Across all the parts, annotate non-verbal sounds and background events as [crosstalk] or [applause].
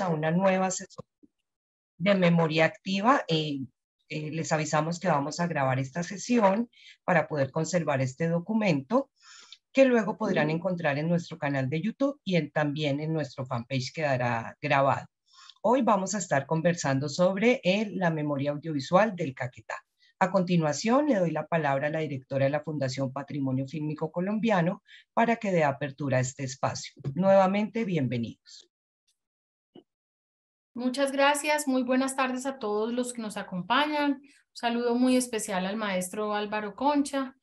a una nueva sesión de memoria activa. Eh, eh, les avisamos que vamos a grabar esta sesión para poder conservar este documento que luego podrán encontrar en nuestro canal de YouTube y también en nuestro fanpage quedará grabado. Hoy vamos a estar conversando sobre eh, la memoria audiovisual del Caquetá. A continuación, le doy la palabra a la directora de la Fundación Patrimonio Fílmico Colombiano para que dé apertura a este espacio. Nuevamente, bienvenidos. Muchas gracias, muy buenas tardes a todos los que nos acompañan. Un saludo muy especial al maestro Álvaro Concha,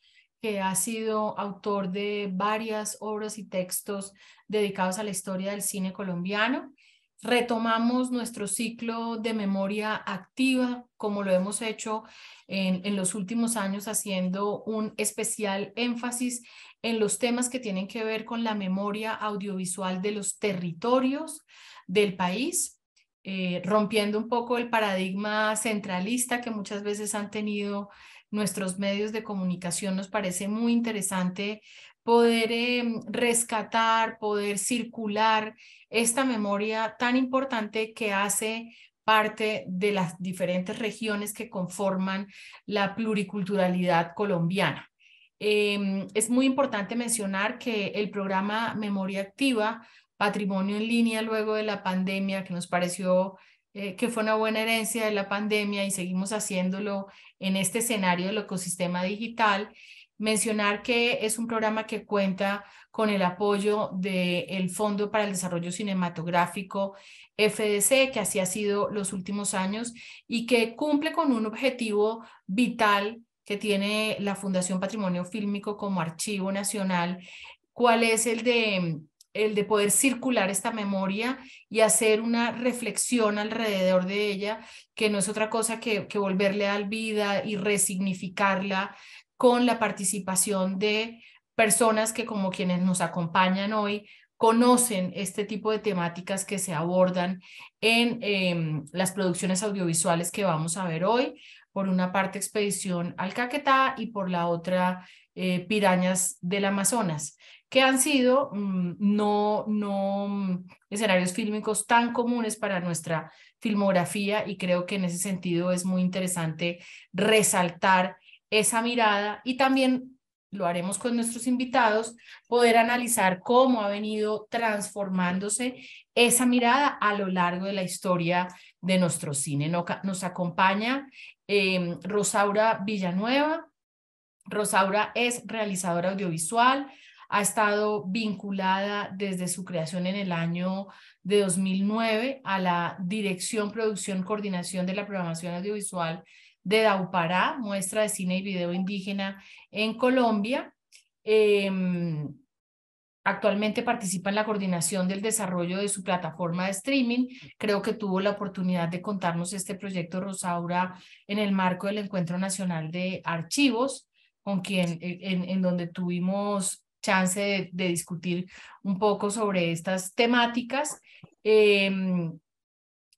que ha sido autor de varias obras y textos dedicados a la historia del cine colombiano. Retomamos nuestro ciclo de memoria activa, como lo hemos hecho en, en los últimos años, haciendo un especial énfasis en los temas que tienen que ver con la memoria audiovisual de los territorios del país eh, rompiendo un poco el paradigma centralista que muchas veces han tenido nuestros medios de comunicación. Nos parece muy interesante poder em, rescatar, poder circular esta memoria tan importante que hace parte de las diferentes regiones que conforman la pluriculturalidad colombiana. Em, es muy importante mencionar que el programa Memoria Activa patrimonio en línea luego de la pandemia, que nos pareció eh, que fue una buena herencia de la pandemia y seguimos haciéndolo en este escenario del ecosistema digital. Mencionar que es un programa que cuenta con el apoyo del Fondo para el Desarrollo Cinematográfico FDC, que así ha sido los últimos años y que cumple con un objetivo vital que tiene la Fundación Patrimonio Fílmico como archivo nacional, cuál es el de el de poder circular esta memoria y hacer una reflexión alrededor de ella, que no es otra cosa que, volverle al vida y resignificarla con la participación de personas que como quienes nos acompañan hoy conocen este tipo de temáticas que se abordan en em, las producciones audiovisuales que vamos a ver hoy. Por una parte, Expedición al Caquetá y por la otra, eh, Pirañas del Amazonas que han sido mm, no, no escenarios fílmicos tan comunes para nuestra filmografía y creo que en ese sentido es muy interesante resaltar esa mirada y también lo haremos con nuestros invitados, poder analizar cómo ha venido transformándose esa mirada a lo largo de la historia de nuestro cine. Nos acompaña eh, Rosaura Villanueva. Rosaura es realizadora audiovisual, ha estado vinculada desde su creación en el año de 2009 a la dirección, producción, coordinación de la programación audiovisual de Daupará, muestra de cine y video indígena en Colombia. Em, actualmente participa en la coordinación del desarrollo de su plataforma de streaming. Creo que tuvo la oportunidad de contarnos este proyecto Rosaura en el marco del Encuentro Nacional de Archivos, con quien, e, en donde tuvimos chance de, discutir un poco sobre estas temáticas. Em,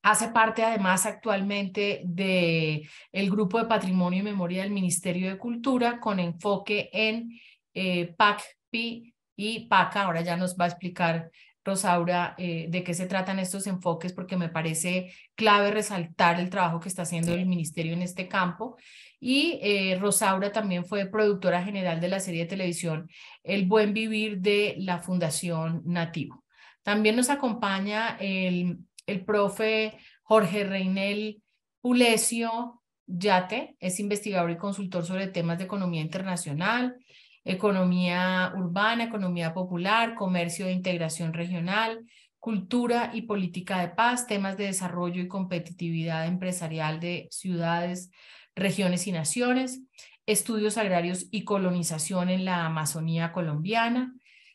hace parte además actualmente de el grupo de patrimonio y memoria del Ministerio de Cultura con enfoque en eh, PACPI y PACA. Ahora ya nos va a explicar Rosaura eh, de qué se tratan estos enfoques porque me parece clave resaltar el trabajo que está haciendo el Ministerio en este campo. Y eh, Rosaura también fue productora general de la serie de televisión El Buen Vivir de la Fundación Nativo. También nos acompaña el, el profe Jorge Reinel Pulesio Yate, es investigador y consultor sobre temas de economía internacional, economía urbana, economía popular, comercio e integración regional, cultura y política de paz, temas de desarrollo y competitividad empresarial de ciudades, regiones y naciones, estudios agrarios y colonización en la Amazonía colombiana,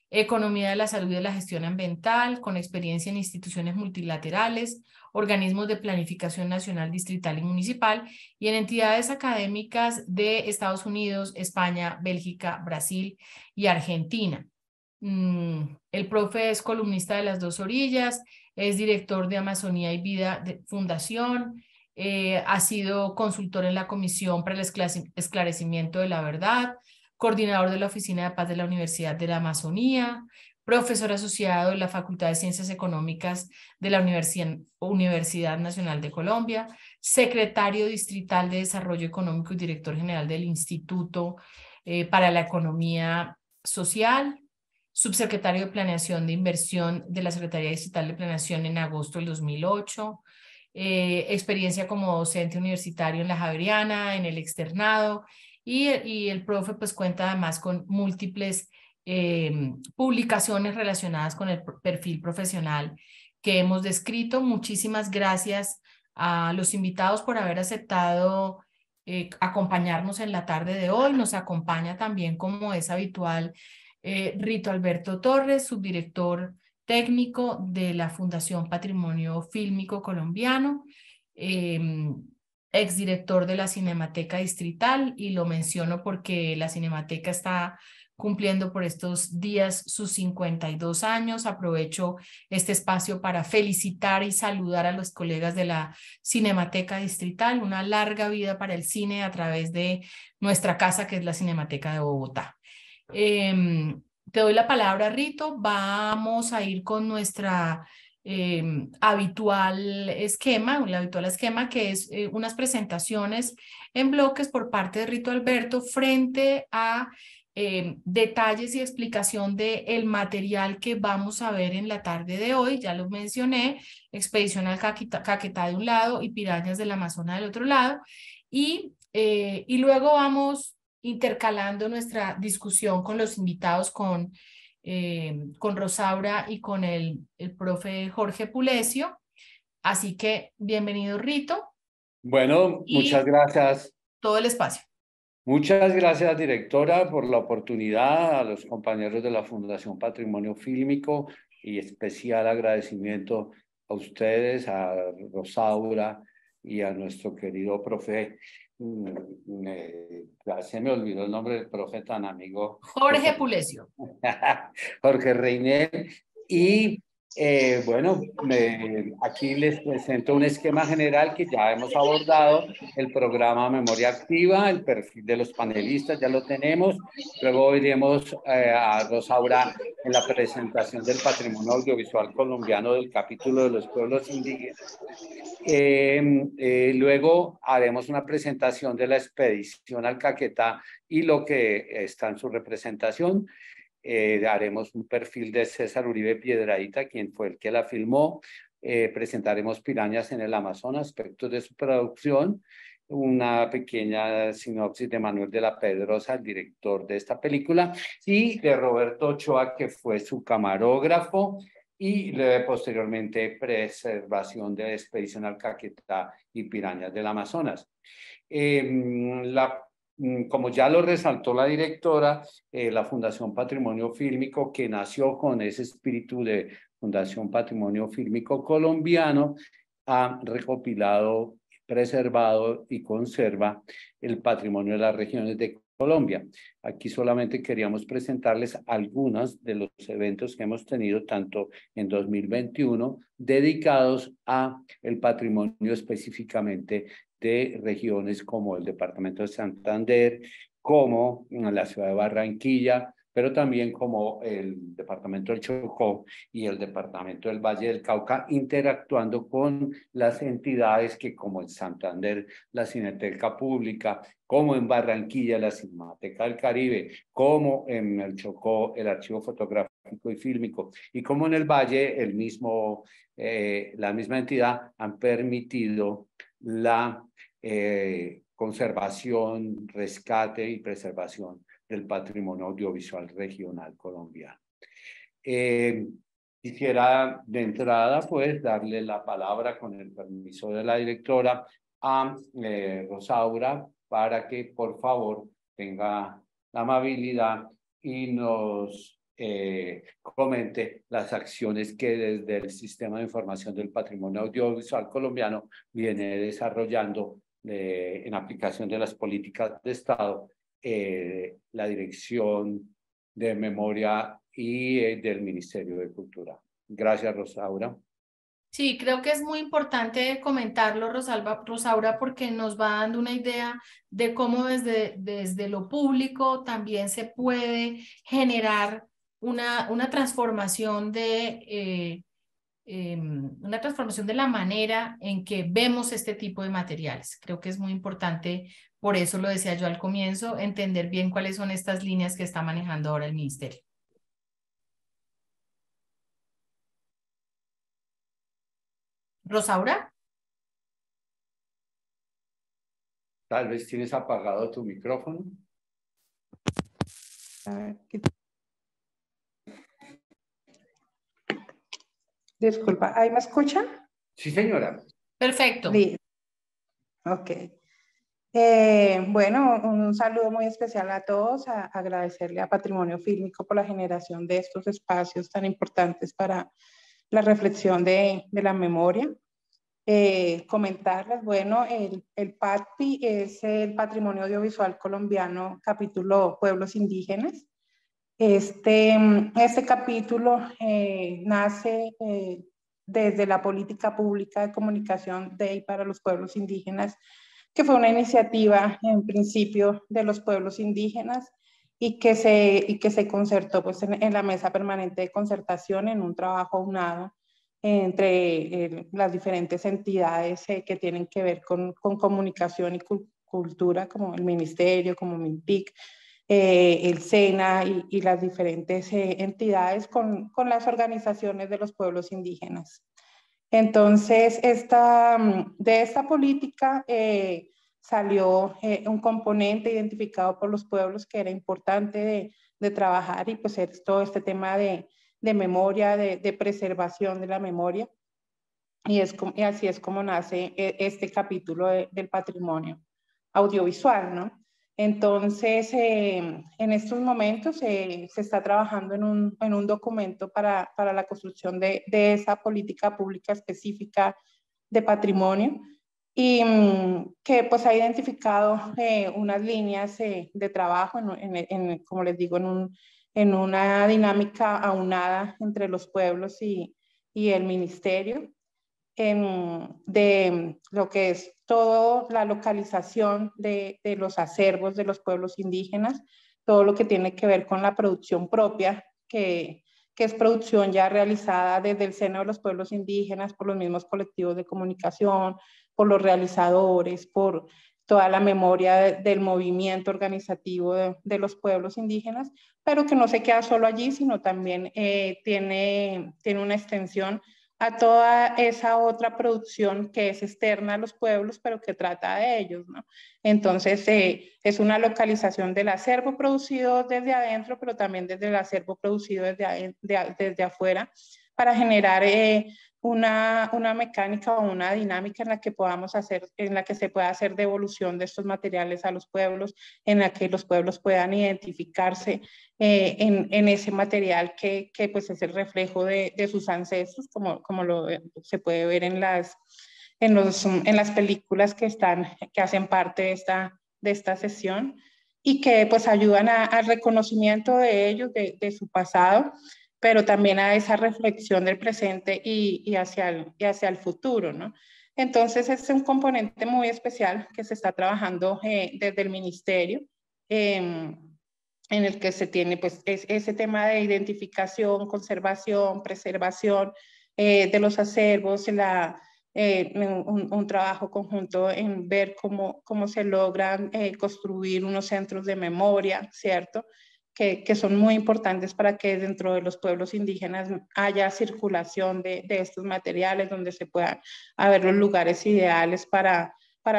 economía de la salud y de la gestión ambiental, con experiencia en instituciones multilaterales, organismos de planificación nacional, distrital y municipal, y en entidades académicas de Estados Unidos, España, Bélgica, Brasil y Argentina. Mm, el profe es columnista de Las Dos Orillas, es director de Amazonía y Vida de Fundación, eh, ha sido consultor en la Comisión para el Esclarecimiento de la Verdad, coordinador de la Oficina de Paz de la Universidad de la Amazonía, profesor asociado de la Facultad de Ciencias Económicas de la Universidad, Nacional de Colombia, secretario distrital de Desarrollo Económico y director general del Instituto eh, para la Economía Social, subsecretario de Planeación de Inversión de la Secretaría Digital de Planeación en agosto del 2008, eh, experiencia como docente universitario en la Javeriana, en el externado, y, el profe pues cuenta además con múltiples em, publicaciones relacionadas con el perfil profesional que hemos descrito. Muchísimas gracias a los invitados por haber aceptado eh, acompañarnos en la tarde de hoy. Nos acompaña también, como es habitual, eh, Rito Alberto Torres, subdirector técnico de la Fundación Patrimonio Fílmico Colombiano, em, exdirector de la Cinemateca Distrital, y lo menciono porque la Cinemateca está cumpliendo por estos días sus 52 años. Aprovecho este espacio para felicitar y saludar a los colegas de la Cinemateca Distrital. Una larga vida para el cine a través de nuestra casa, que es la Cinemateca de Bogotá. Em, te doy la palabra, Rito. Vamos a ir con nuestra em, habitual esquema, un habitual esquema que es eh, unas presentaciones en bloques por parte de Rito Alberto frente a em, detalles y explicación del el material que vamos a ver en la tarde de hoy. Ya lo mencioné, Expedición al Caquetá de un lado y Pirañas del Amazonas del otro lado. Y, eh, y luego vamos intercalando nuestra discusión con los invitados, con, eh, con Rosaura y con el, profe Jorge Pulesio. Así que bienvenido, Rito. Bueno, muchas gracias. Todo el espacio. Muchas gracias, directora, por la oportunidad, a los compañeros de la Fundación Patrimonio Fílmico y especial agradecimiento a ustedes, a Rosaura y a nuestro querido profe Mm, eh, se me olvidó el nombre del profeta amigo. Jorge Pulesio. [laughs] Jorge Reinel. Y eh, bueno, aquí les presento un esquema general que ya hemos abordado, el programa Memoria Activa, el perfil de los panelistas, ya lo tenemos. Luego iremos eh, a a Rosaura en la presentación del patrimonio audiovisual colombiano del capítulo de los pueblos indígenas. Em, eh, luego haremos una presentación de la expedición al Caquetá y lo que está en su representación. Eh, haremos un perfil de César Uribe Piedradita, quien fue el que la filmó. Eh, presentaremos Pirañas en el Amazonas, aspectos de su producción. Una pequeña sinopsis de Manuel de la Pedrosa, el director de esta película, y de Roberto Ochoa, que fue su camarógrafo, y posteriormente preservación de Expedición al Caquetá y Pirañas del Amazonas. Em, la Mm, como ya lo resaltó la directora, eh, la Fundación Patrimonio Fílmico, que nació con ese espíritu de Fundación Patrimonio Fílmico Colombiano, ha recopilado, preservado y conserva el patrimonio de las regiones de Colombia. Aquí solamente queríamos presentarles algunos de los eventos que hemos tenido tanto en 2021 dedicados a el patrimonio específicamente de regiones como el departamento de Santander, como la ciudad de Barranquilla, pero también como el departamento del Chocó y el departamento del Valle del Cauca, interactuando con las entidades que como en Santander, la Cineteca Pública, como en Barranquilla, la Cinemateca del Caribe, como en el Chocó, el Archivo Fotográfico y Fílmico, y como en el Valle, el mismo, eh, la misma entidad han permitido la eh, conservación, rescate y preservación del patrimonio audiovisual regional colombiano. Eh, quisiera de entrada, pues, darle la palabra con el permiso de la directora a eh, Rosaura para que, por favor, tenga la amabilidad y nos comente las acciones que desde el Sistema de Información del Patrimonio Audiovisual Colombiano viene desarrollando en aplicación de las políticas de Estado, eh, la dirección de memoria y eh, del Ministerio de Cultura. Gracias, Rosaura. Sí, creo que es muy importante comentarlo, Rosalba, Rosaura, porque nos va dando una idea de cómo desde, desde lo público también se puede generar una, una transformación de, eh, Em, una transformación de la manera en que vemos este tipo de materiales. Creo que es muy importante, por eso lo decía yo al comienzo, entender bien cuáles son estas líneas que está manejando ahora el ministerio. Rosaura. Tal vez tienes apagado tu micrófono. A ver, ¿qué Disculpa, ¿ahí me escucha? Sí, señora. Perfecto. Bien. Ok. Eh, bueno, un saludo muy especial a todos, agradecerle a Patrimonio Fílmico por la generación de estos espacios tan importantes para la reflexión de, de la memoria. Eh, comentarles, bueno, el, el PATPI es el Patrimonio Audiovisual Colombiano, capítulo Pueblos Indígenas. Este, mm, este capítulo eh, nace eh, desde la política pública de comunicación de y para los pueblos indígenas, que fue una iniciativa en principio de los pueblos indígenas y que se, y que se concertó pues, en, la mesa permanente de concertación en un trabajo aunado entre eh, las diferentes entidades que tienen que ver con, comunicación y cultura, como el ministerio, como Mintic. Eh, el SENA y, las diferentes eh, entidades con, las organizaciones de los pueblos indígenas. Entonces, mm, de esta política eh, salió un componente identificado por los pueblos que era importante de, trabajar y pues es todo este tema de, memoria, de, preservación de la memoria. Y, es, y así es como nace este capítulo del patrimonio audiovisual, ¿no? Entonces, em, en estos momentos se está trabajando en un, documento para, la construcción de, esa política pública específica de patrimonio y mm, que pues ha identificado eh, unas líneas eh, de trabajo, como les digo, en, una dinámica aunada entre los pueblos y, y el ministerio em, de em, lo que es toda la localización de, de los acervos de los pueblos indígenas, todo lo que tiene que ver con la producción propia, que, que es producción ya realizada desde el seno de los pueblos indígenas, por los mismos colectivos de comunicación, por los realizadores, por toda la memoria del movimiento organizativo de, los pueblos indígenas, pero que no se queda solo allí, sino también eh, tiene, tiene una extensión a toda esa otra producción que es externa a los pueblos, pero que trata de ellos, ¿no? Entonces, eh, es una localización del acervo producido desde adentro, pero también desde el acervo producido desde, desde afuera, para generar eh, una, una, mecánica o una dinámica en la que podamos hacer, en la que se pueda hacer devolución de estos materiales a los pueblos, en la que los pueblos puedan identificarse eh, en, en, ese material que, que, pues es el reflejo de, de sus ancestros, como, como lo, eh, se puede ver en las, en, los, en las películas que, están, que hacen parte de esta, de esta sesión y que pues ayudan al reconocimiento de ellos, de su pasado pero también a esa reflexión del presente y, y hacia, el, hacia el futuro, ¿no? Entonces, es un componente muy especial que se está trabajando eh, desde el ministerio, em, en el que se tiene pues es, ese tema de identificación, conservación, preservación eh, de los acervos, la, eh, un, un, trabajo conjunto en ver cómo, cómo se logran construir unos centros de memoria, ¿cierto? que, son muy importantes para que dentro de los pueblos indígenas haya circulación de, estos materiales, donde se puedan haber los lugares ideales para,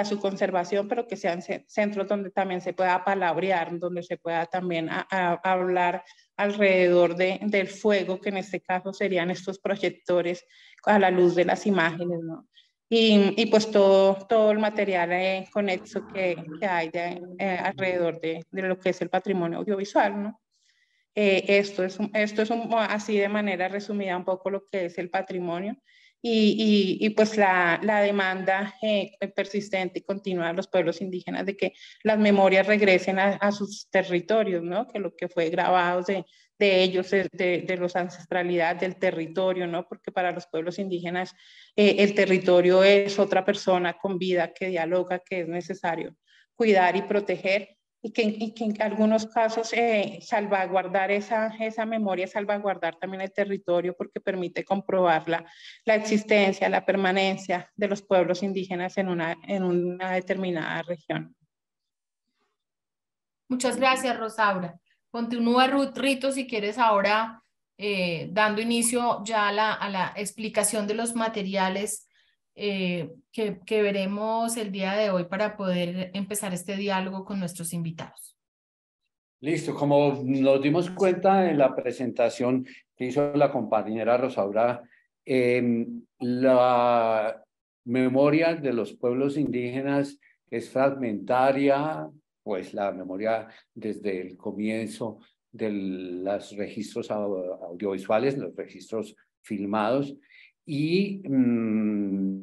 su conservación, pero que sean centros donde también se pueda palabrear, donde se pueda también hablar alrededor del fuego, que en este caso serían estos proyectores a la luz de las imágenes. ¿no? y, y pues todo, todo el material eh, conexo que, que hay eh, alrededor de, de, lo que es el patrimonio audiovisual, ¿no? Eh, esto es, esto es así de manera resumida un poco lo que es el patrimonio y, y, y pues la, la demanda persistente y continua de los pueblos indígenas de que las memorias regresen a, a sus territorios, ¿no? que lo que fue grabado se, de ellos, de, de los ancestralidad, del territorio, ¿no? Porque para los pueblos indígenas eh, el territorio es otra persona con vida que dialoga, que es necesario cuidar y proteger y que, y que en algunos casos eh, salvaguardar esa, esa memoria, salvaguardar también el territorio porque permite comprobar la, la existencia, la permanencia de los pueblos indígenas en una, en una determinada región. Muchas gracias, Rosaura. Continúa Ruth Rito si quieres ahora eh, dando inicio ya a la, a la, explicación de los materiales eh, que, que veremos el día de hoy para poder empezar este diálogo con nuestros invitados. Listo, como nos dimos cuenta en la presentación que hizo la compañera Rosaura, em, la memoria de los pueblos indígenas es fragmentaria, pues la memoria desde el comienzo de los registros audiovisuales, los registros filmados, y mm,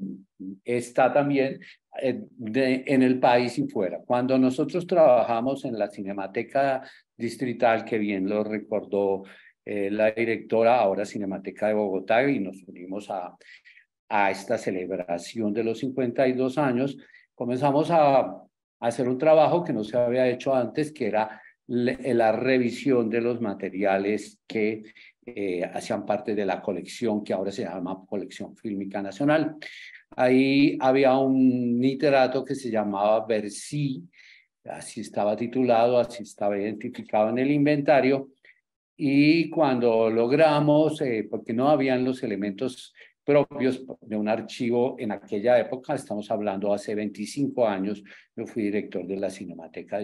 está también eh, en el país y fuera. Cuando nosotros trabajamos en la Cinemateca Distrital, que bien lo recordó eh, la directora, ahora Cinemateca de Bogotá, y nos unimos a, a esta celebración de los 52 años, comenzamos a hacer un trabajo que no se había hecho antes, que era eh, la revisión de los materiales que eh, hacían parte de la colección que ahora se llama Colección Fílmica Nacional. Ahí había un literato que se llamaba Versí, así estaba titulado, así estaba identificado en el inventario, y cuando logramos, eh, porque no habían los elementos propios de un archivo en aquella época, estamos hablando hace 25 años, yo fui director de la Cinemateca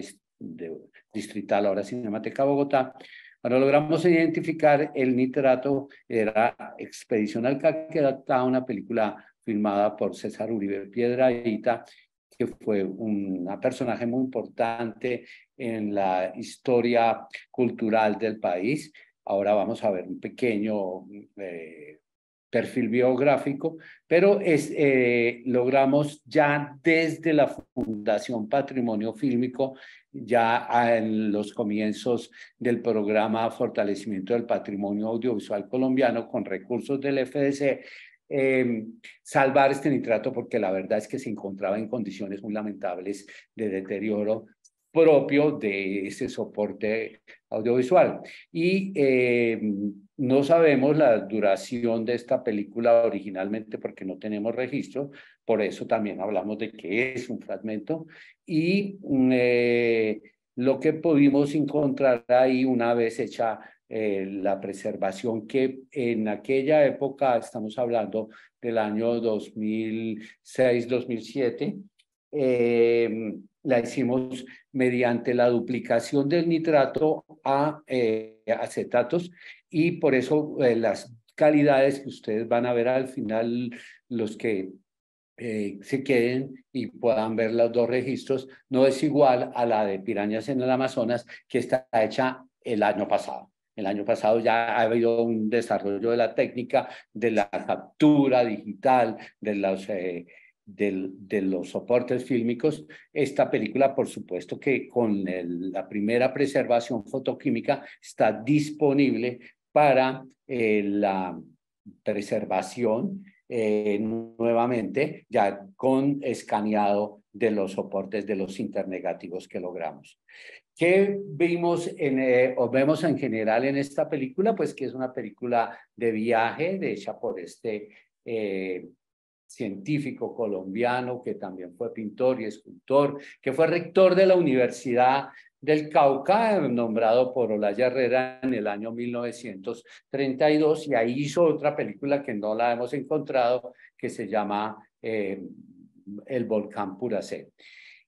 Distrital, ahora Cinemateca Bogotá, Ahora logramos identificar el nitrato, era Expedición al Caquetá, una película filmada por César Uribe Piedraíta, que fue un personaje muy importante en la historia cultural del país. Ahora vamos a ver un pequeño eh, perfil biográfico, pero es, eh, logramos ya desde la Fundación Patrimonio Fílmico, ya en los comienzos del programa Fortalecimiento del Patrimonio Audiovisual Colombiano con recursos del FDC, em, salvar este nitrato porque la verdad es que se encontraba en condiciones muy lamentables de deterioro propio de ese soporte audiovisual. Y eh, no sabemos la duración de esta película originalmente porque no tenemos registro, por eso también hablamos de que es un fragmento. Y mm, eh, lo que pudimos encontrar ahí una vez hecha eh, la preservación que en aquella época, estamos hablando del año 2006-2007, Em, la hicimos mediante la duplicación del nitrato a eh, acetatos y por eso eh, las calidades que ustedes van a ver al final, los que eh, se queden y puedan ver los dos registros, no es igual a la de pirañas en el Amazonas que está hecha el año pasado. El año pasado ya ha habido un desarrollo de la técnica, de la captura digital, de los de los soportes fílmicos. Esta película, por supuesto, que con la primera preservación fotoquímica está disponible para eh, la preservación eh, nuevamente, ya con escaneado de los soportes de los internegativos que logramos. ¿Qué vimos eh, o vemos en general en esta película? Pues que es una película de viaje de hecha por este científico colombiano que también fue pintor y escultor, que fue rector de la Universidad del Cauca, nombrado por Olaya Herrera en el año 1932, y ahí hizo otra película que no la hemos encontrado, que se llama eh, El volcán Puracé.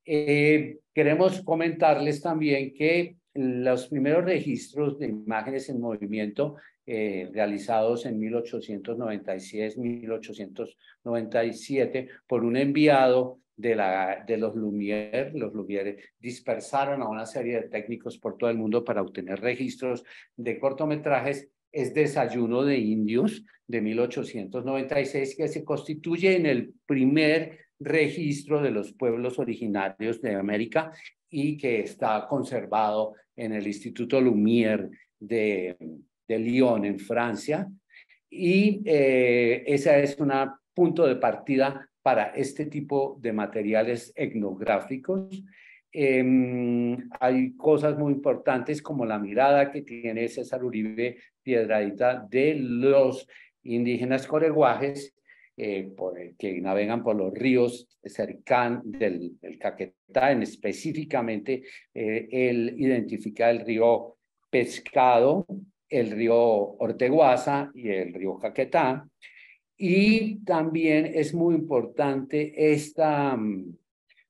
Eh, queremos comentarles también que los primeros registros de imágenes en movimiento eh, realizados en 1896-1897 por un enviado de, la, de los Lumière. Los Lumière dispersaron a una serie de técnicos por todo el mundo para obtener registros de cortometrajes. Es Desayuno de Indios de 1896 que se constituye en el primer registro de los pueblos originarios de América y que está conservado en el Instituto Lumière de, de Lyon en Francia y eh, esa es un punto de partida para este tipo de materiales etnográficos. Em, hay cosas muy importantes como la mirada que tiene César Uribe Piedradita de los indígenas coreguajes eh, que navegan por los ríos cercanos del, Caquetá, en específicamente eh, él identifica el río Pescado el río Orteguaza y el río Caquetá. Y también es muy importante esta mm,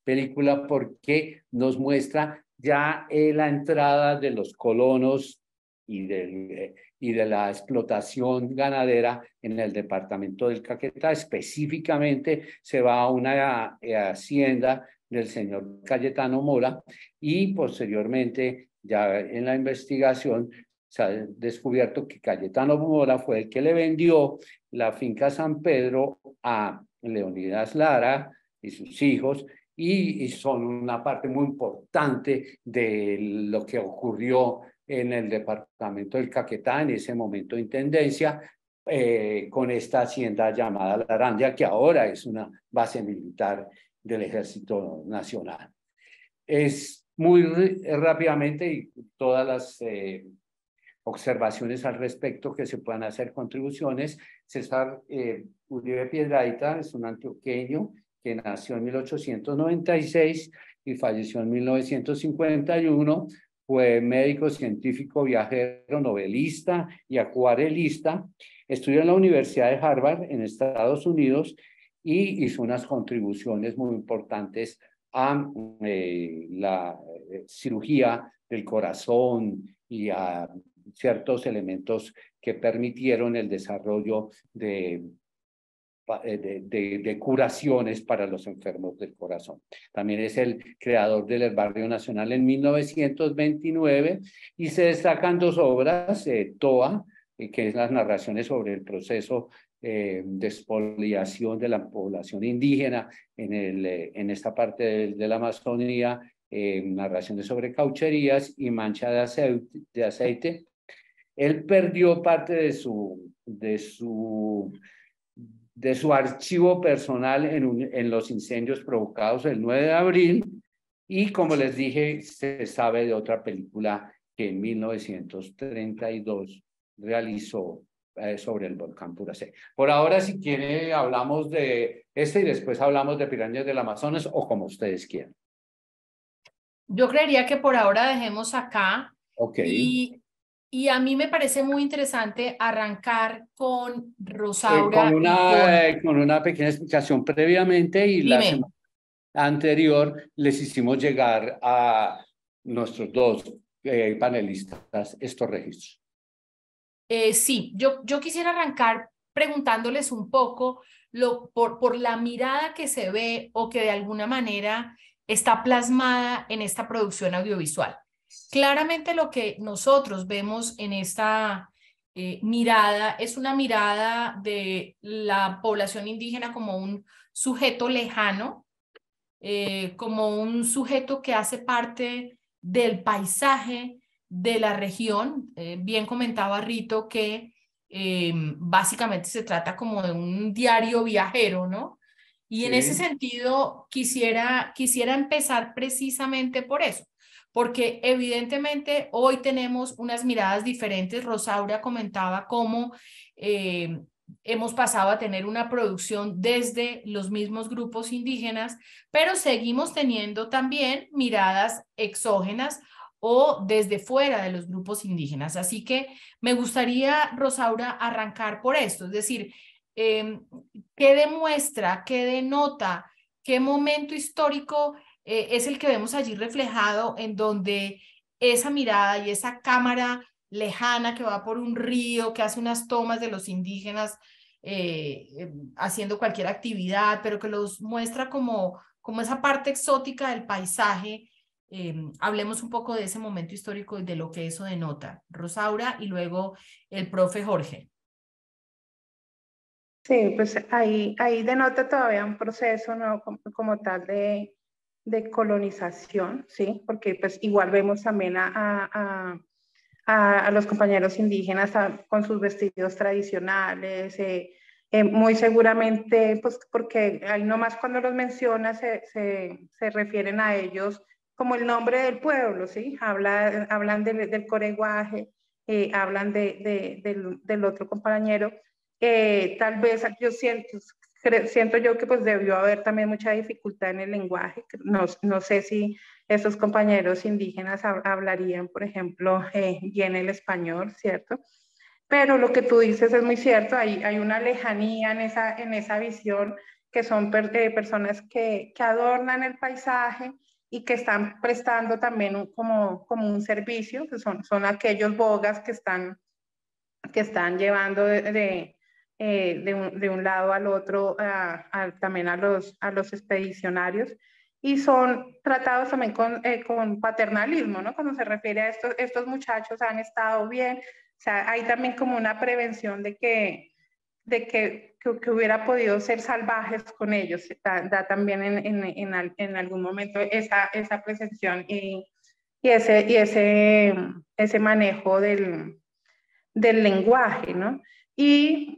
película porque nos muestra ya eh, la entrada de los colonos y, eh, y de la explotación ganadera en el departamento del Caquetá. Específicamente se va a una eh, hacienda del señor Cayetano Mora y posteriormente ya en la investigación se ha descubierto que Cayetano Mora fue el que le vendió la finca San Pedro a Leonidas Lara y sus hijos y, son una parte muy importante de lo que ocurrió en el departamento del Caquetá, en ese momento de intendencia, eh, con esta hacienda llamada La Arandia, que ahora es una base militar del Ejército Nacional. Es muy rápidamente, y todas las eh, observaciones al respecto que se puedan hacer contribuciones. César eh, Uribe Piedraita es un antioqueño que nació en 1896 y falleció en 1951. Fue médico científico, viajero, novelista y acuarelista. Estudió en la Universidad de Harvard en Estados Unidos y hizo unas contribuciones muy importantes a eh, la eh, cirugía del corazón y a ciertos elementos que permitieron el desarrollo eh, de, de, curaciones para los enfermos del corazón. También es el creador del Barrio Nacional en 1929 y se destacan dos obras, eh, Toa, eh, que es las narraciones sobre el proceso de expoliación de la población indígena en, el, en esta parte de, la Amazonía, narraciones sobre caucherías y mancha de de aceite él perdió parte de su, de su, de su archivo personal en, en los incendios provocados el 9 de abril y como les dije, se sabe de otra película que en 1932 realizó eh, sobre el volcán Puracé. Por ahora, si quiere, hablamos de este y después hablamos de Pirañas del Amazonas o como ustedes quieran. Yo creería que por ahora dejemos acá. Ok. Y a mí me parece muy interesante arrancar con eh, Rosaura. con, una, pequeña explicación previamente y la semana anterior les hicimos llegar a nuestros dos eh, panelistas estos registros. Eh, sí, yo, yo quisiera arrancar preguntándoles un poco lo, por, por la mirada que se ve o que de alguna manera está plasmada en esta producción audiovisual. Claramente lo que nosotros vemos en esta eh, mirada es una mirada de la población indígena como un sujeto lejano, eh, como un sujeto que hace parte del paisaje de la región. Eh, bien comentaba Rito que básicamente se trata como de un diario viajero, ¿no? Y en ese sentido quisiera, quisiera empezar precisamente por eso porque evidentemente hoy tenemos unas miradas diferentes. Rosaura comentaba cómo eh, hemos pasado a tener una producción desde los mismos grupos indígenas, pero seguimos teniendo también miradas exógenas o desde fuera de los grupos indígenas. Así que me gustaría, Rosaura, arrancar por esto, es decir, em, ¿qué demuestra, qué denota, qué momento histórico eh, es el que vemos allí reflejado en donde esa mirada y esa cámara lejana que va por un río, que hace unas tomas de los indígenas eh, eh, haciendo cualquier actividad, pero que los muestra como, como esa parte exótica del paisaje. hablemos un poco de ese momento histórico y de lo que eso denota. Rosaura y luego el profe Jorge. Sí, pues ahí, ahí denota todavía un proceso ¿no? como tal de, de colonización, ¿sí? Porque pues igual vemos también a, a, a, los compañeros indígenas con sus vestidos tradicionales, eh, eh, muy seguramente, pues porque ahí nomás cuando los menciona se, refieren a ellos como el nombre del pueblo, ¿sí? Habla, hablan del coreguaje, eh, hablan del, otro compañero. tal vez yo siento, siento yo que pues debió haber también mucha dificultad en el lenguaje. No, no sé si esos compañeros indígenas hablarían, por ejemplo, eh, bien el español, ¿cierto? Pero lo que tú dices es muy cierto, hay, hay una lejanía en esa, en esa visión que son eh, personas que, que, adornan el paisaje y que están prestando también un, como, como un servicio, que son, son aquellos bogas que están, que están llevando de eh, de, un, de, un, lado al otro, también a los, a los expedicionarios, y son tratados también con, eh, con paternalismo, ¿no? Cuando se refiere a estos, estos muchachos han estado bien, o sea, hay también como una prevención de que, de que, que, hubiera podido ser salvajes con ellos, da, también en, en, en, en, algún momento esa, esa presención y, y, ese, y ese, ese manejo del, del lenguaje, ¿no? Y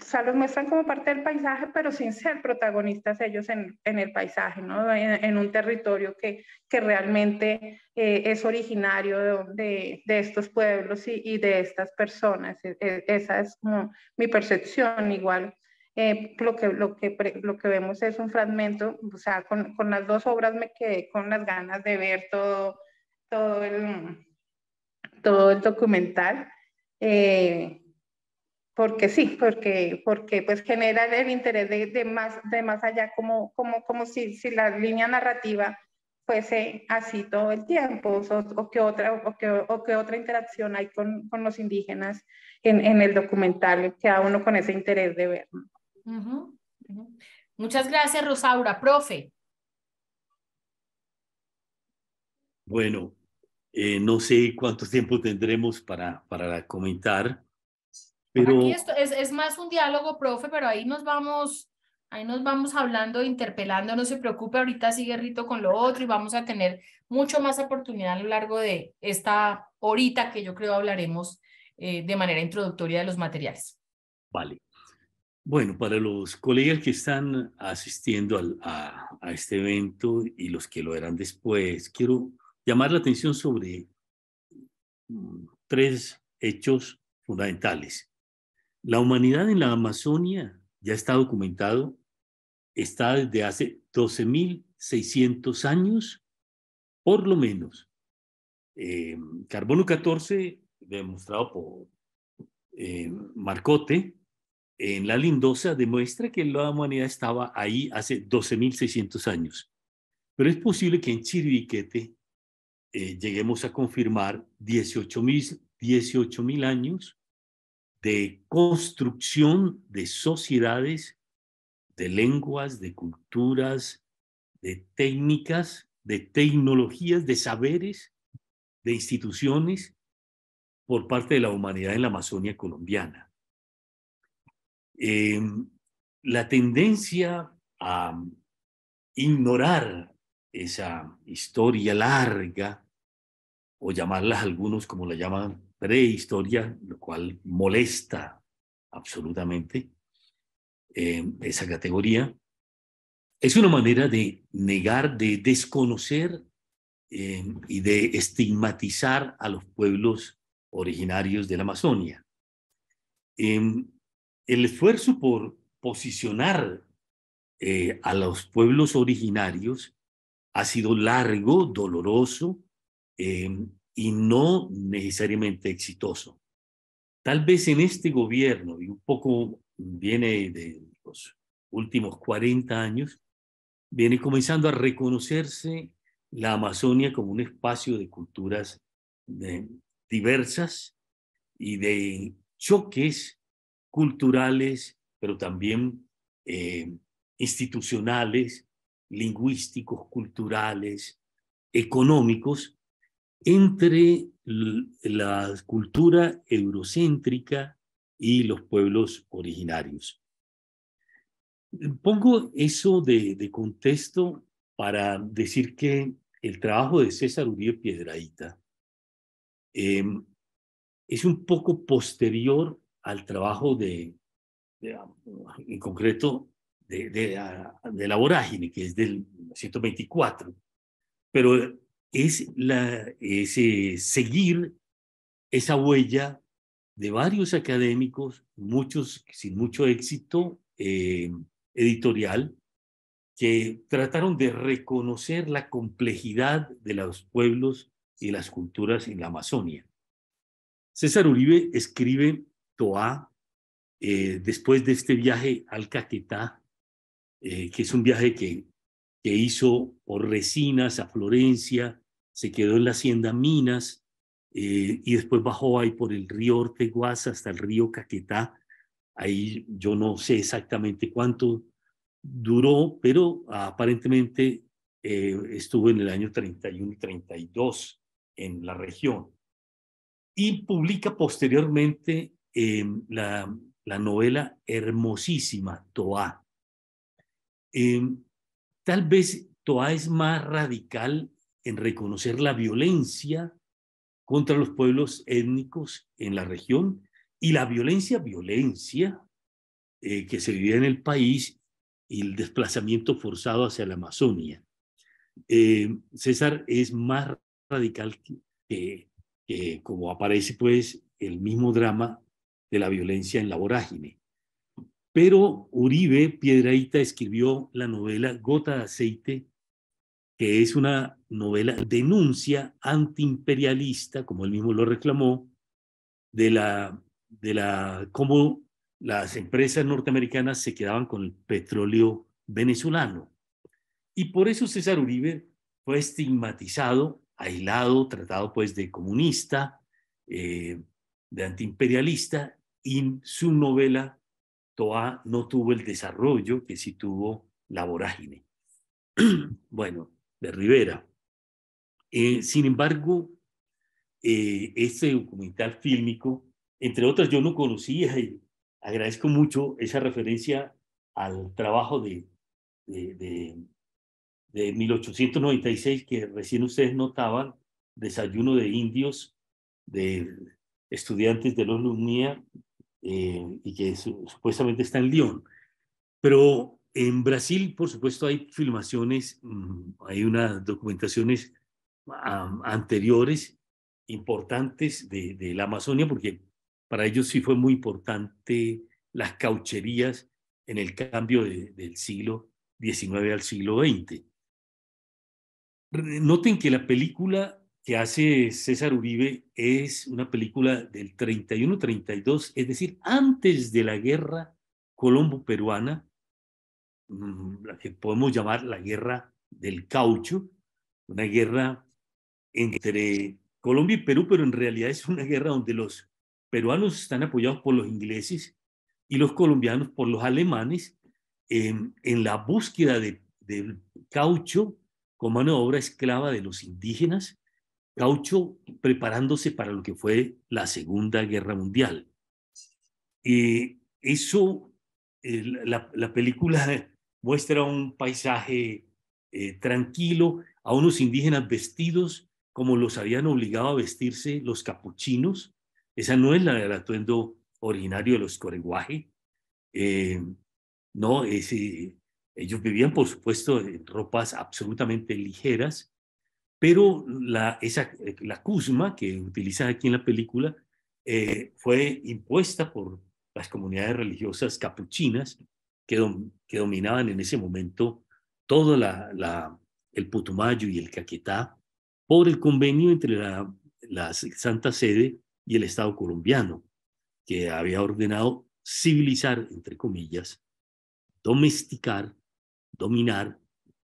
o sea, los muestran como parte del paisaje, pero sin ser protagonistas ellos en, en el paisaje, ¿no? en, un territorio que, que realmente eh, es originario de, de, estos pueblos y, y, de estas personas. E, e, esa es como mi percepción igual. Eh, lo, que, lo, que, lo que vemos es un fragmento, o sea, con, con, las dos obras me quedé con las ganas de ver todo, todo, el, todo el documental. Eh, porque sí, porque, porque pues genera el interés de, de más, de más allá, como, como, como si, si la línea narrativa fuese así todo el tiempo, o, que, otra, o que, o otra interacción hay con, con los indígenas en, en, el documental, que queda uno con ese interés de ver. Muchas gracias, Rosaura. Profe. Bueno, eh, no sé cuánto tiempo tendremos para, para comentar. Aquí esto es, es, más un diálogo, profe, pero ahí nos vamos, ahí nos vamos hablando, interpelando, no se preocupe, ahorita sigue Rito con lo otro y vamos a tener mucho más oportunidad a lo largo de esta horita que yo creo hablaremos eh, de manera introductoria de los materiales. Vale. Bueno, para los colegas que están asistiendo al, a, a este evento y los que lo verán después, quiero llamar la atención sobre mm, tres hechos fundamentales. La humanidad en la Amazonia, ya está documentado, está desde hace 12.600 años, por lo menos. Eh, carbono 14, demostrado por eh, Marcote, en la lindosa, demuestra que la humanidad estaba ahí hace 12.600 años. Pero es posible que en Chiribiquete eh, lleguemos a confirmar 18.000 mil años de construcción de sociedades, de lenguas, de culturas, de técnicas, de tecnologías, de saberes, de instituciones por parte de la humanidad en la Amazonia colombiana. Em, la tendencia a ignorar esa historia larga, o llamarla algunos como la llaman prehistoria, lo cual molesta absolutamente eh, esa categoría. Es una manera de negar, de desconocer eh, y de estigmatizar a los pueblos originarios de la Amazonia. Em, el esfuerzo por posicionar eh, a los pueblos originarios ha sido largo, doloroso, em, y no necesariamente exitoso. Tal vez en este gobierno, y un poco viene de los últimos 40 años, viene comenzando a reconocerse la Amazonia como un espacio de culturas diversas y de choques culturales, pero también eh, institucionales, lingüísticos, culturales, económicos, entre la cultura eurocéntrica y los pueblos originarios. Pongo eso de, contexto para decir que el trabajo de César Uribe Piedraíta em, es un poco posterior al trabajo de, en concreto, de, la vorágine, que es del 124. Pero es, la, seguir esa huella de varios académicos, muchos sin mucho éxito eh, editorial, que trataron de reconocer la complejidad de los pueblos y las culturas en la Amazonia. César Uribe escribe Toa eh, después de este viaje al Caquetá, eh, que es un viaje que que hizo por Resinas a Florencia, se quedó en la hacienda Minas eh, y después bajó ahí por el río Orteguas hasta el río Caquetá. Ahí yo no sé exactamente cuánto duró, pero aparentemente eh, estuvo en el año 31 y 32 en la región. Y publica posteriormente em, la, la, novela hermosísima, Toa. Em, Tal vez Toa es más radical en reconocer la violencia contra los pueblos étnicos en la región y la violencia, violencia eh, que se vivía en el país y el desplazamiento forzado hacia la Amazonia. Eh, César es más radical que, que, como aparece pues el mismo drama de la violencia en la vorágine. Pero Uribe Piedraíta escribió la novela Gota de Aceite, que es una novela denuncia antiimperialista, como él mismo lo reclamó, de la, de la cómo las empresas norteamericanas se quedaban con el petróleo venezolano. Y por eso César Uribe fue estigmatizado, aislado, tratado pues de comunista, eh, de antiimperialista, en su novela Toa no tuvo el desarrollo que sí tuvo la vorágine. [clears throat] bueno, de Rivera. Eh, sin embargo, este documental fílmico, entre otras, yo no conocía y agradezco mucho esa referencia al trabajo de, de, 1896 que recién ustedes notaban, Desayuno de Indios, de estudiantes de los de eh, y que supuestamente está en león, Pero en Brasil, por supuesto, hay filmaciones, mm, hay unas documentaciones anteriores importantes de, la Amazonia, porque para ellos sí fue muy importante las caucherías en el cambio del siglo XIX al siglo XX. Noten que la película que hace César Uribe es una película del 31-32, es decir, antes de la guerra colombo-peruana, mm, la que podemos llamar la guerra del caucho, una guerra entre Colombia y Perú, pero en realidad es una guerra donde los peruanos están apoyados por los ingleses y los colombianos por los alemanes em, en, la búsqueda del caucho como mano de obra esclava de los indígenas Caucho preparándose para lo que fue la Segunda Guerra Mundial. y eso, eh, la, película [laughs] muestra un paisaje eh, tranquilo, a unos indígenas vestidos como los habían obligado a vestirse los capuchinos. Esa no es la del atuendo originario de los coreguaje. Eh, no, ellos vivían, por supuesto, en ropas absolutamente ligeras pero la, esa, eh, la que utilizan aquí en la película eh, fue impuesta por las comunidades religiosas capuchinas que, dominaban en ese momento todo el Putumayo y el Caquetá por el convenio entre la Santa Sede y el Estado colombiano, que había ordenado civilizar, entre comillas, domesticar, dominar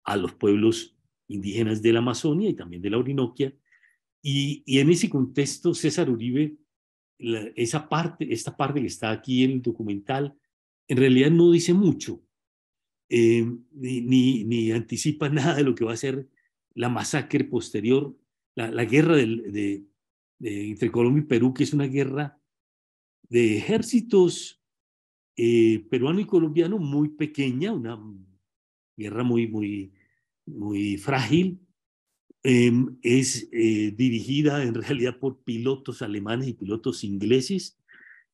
a los pueblos indígenas de la Amazonia y también de la Orinoquia. Y, en ese contexto, César Uribe, esa parte, esta parte que está aquí en el documental, en realidad no dice mucho, eh, ni, ni, anticipa [laughs] nada de lo que va a ser la masacre posterior, la, la guerra del, de, entre Colombia y Perú, que es una guerra de ejércitos eh, peruano y colombiano muy pequeña, una guerra muy, muy, muy frágil. Em, es eh, dirigida en realidad por pilotos alemanes y pilotos ingleses,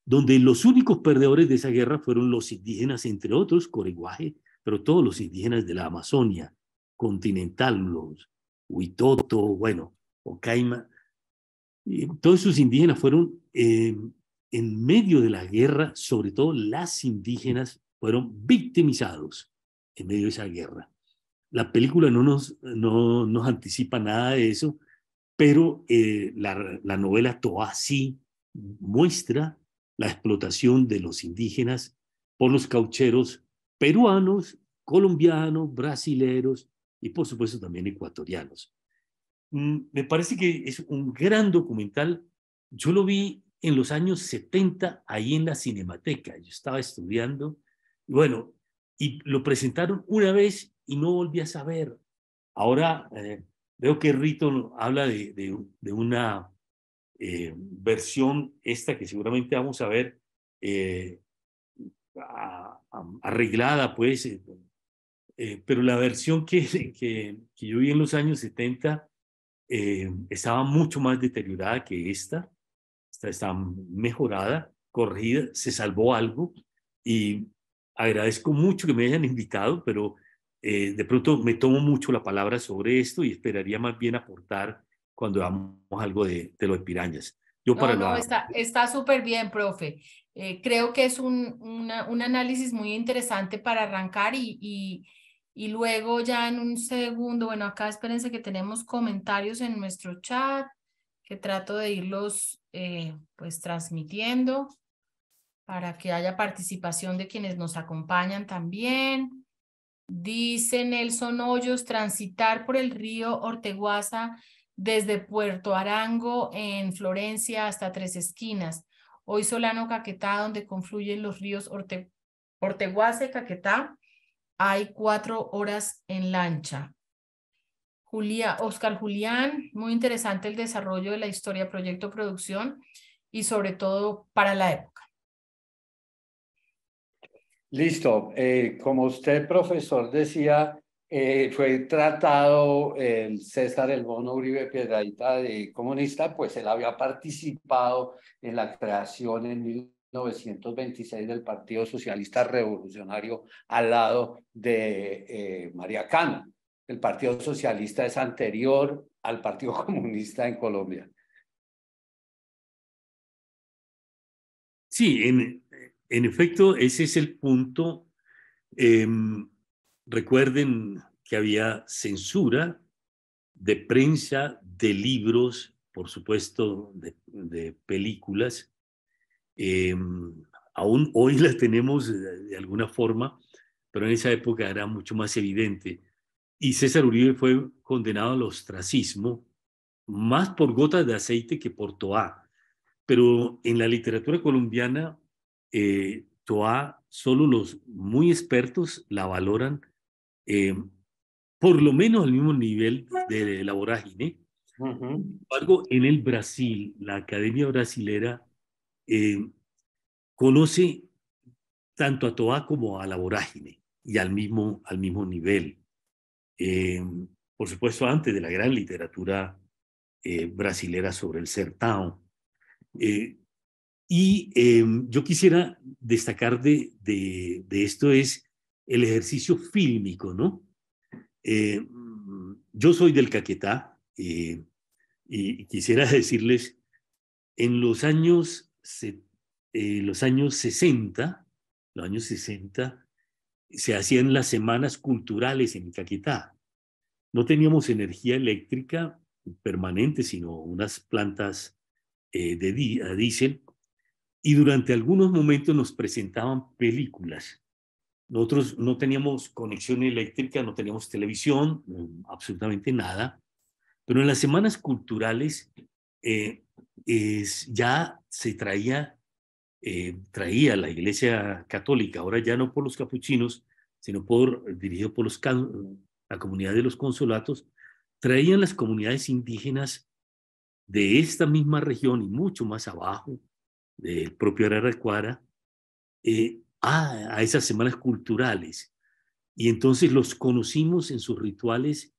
donde los únicos perdedores de esa guerra fueron los indígenas, entre otros, Coreguaje, pero todos los indígenas de la Amazonia continental, los Huitoto, bueno, Ocaima. y todos esos indígenas fueron em, en medio de la guerra, sobre todo las indígenas, fueron victimizados en medio de esa guerra. La película no nos, no nos anticipa nada de eso, pero eh, la, novela Toa sí muestra la explotación de los indígenas por los caucheros peruanos, colombianos, brasileros y por supuesto también ecuatorianos. Mm, me parece que es un gran documental. Yo lo vi en los años 70 ahí en la Cinemateca. Yo estaba estudiando. Bueno, y lo presentaron una vez y no volví a saber. Ahora eh, veo que Rito habla de, de, una eh, versión, esta que seguramente vamos a ver, eh, arreglada, pues, pero la versión que, [laughs] que, que, yo vi en los años 70 estaba mucho más deteriorada que esta, esta está mejorada, corregida, se salvó algo y agradezco mucho que me hayan invitado, pero eh, de pronto me tomo mucho la palabra sobre esto y esperaría más bien aportar cuando hagamos algo de, de lo de pirañas. Yo para está súper bien, profe. Eh, creo que es un, un, análisis muy interesante para arrancar y, y, luego ya en un segundo, bueno, acá espérense que tenemos comentarios en nuestro chat que trato de irlos eh, pues transmitiendo para que haya participación de quienes nos acompañan también. Dice Nelson Hoyos, transitar por el río Orteguaza desde Puerto Arango en Florencia hasta Tres Esquinas. Hoy Solano Caquetá, donde confluyen los ríos Orteguaza y Caquetá, hay cuatro horas en lancha. Julia, Oscar Julián, muy interesante el desarrollo de la historia, proyecto, producción y sobre todo para la época. Listo. Eh, como usted, profesor, decía, eh, fue tratado eh, el César El Bono Uribe Piedradita de comunista, pues él había participado en la creación en 1926 del Partido Socialista Revolucionario al lado de María Cano. El Partido Socialista es anterior al Partido [laughs] Comunista en Colombia. Sí, en, en efecto, ese es el punto. Em, recuerden que había censura de prensa, de libros, por supuesto, de, películas. Em, aún hoy la tenemos de, alguna forma, pero en esa época era mucho más evidente. Y César Uribe fue condenado al ostracismo más por gotas de aceite que por toa, Pero en la literatura colombiana eh, TOA, solo los muy expertos la valoran eh, por lo menos al mismo nivel de la vorágine. embargo, en el Brasil, la Academia Brasilera eh, conoce tanto a TOA como a la vorágine y al mismo, al mismo nivel. por supuesto, antes de la gran literatura brasilera sobre el sertão. Y em, yo quisiera destacar de, de, esto es el ejercicio fílmico, ¿no? Eh, mm, yo soy del Caquetá eh, y quisiera [laughs] decirles, en los años, eh, los años 60, los años 60, se hacían las semanas culturales en Caquetá. No teníamos energía eléctrica permanente, sino unas plantas de diésel y durante algunos momentos nos presentaban películas. Nosotros no teníamos conexión eléctrica, no teníamos televisión, mm, absolutamente nada, pero en las semanas culturales eh, ya se traía, eh, traía la Iglesia Católica, ahora ya no por los capuchinos, sino por, dirigido por los, la comunidad de los consulatos, traían las comunidades indígenas de esta misma región y mucho más abajo, del propio Araraquara, eh, a, esas semanas culturales. Y entonces los conocimos en sus rituales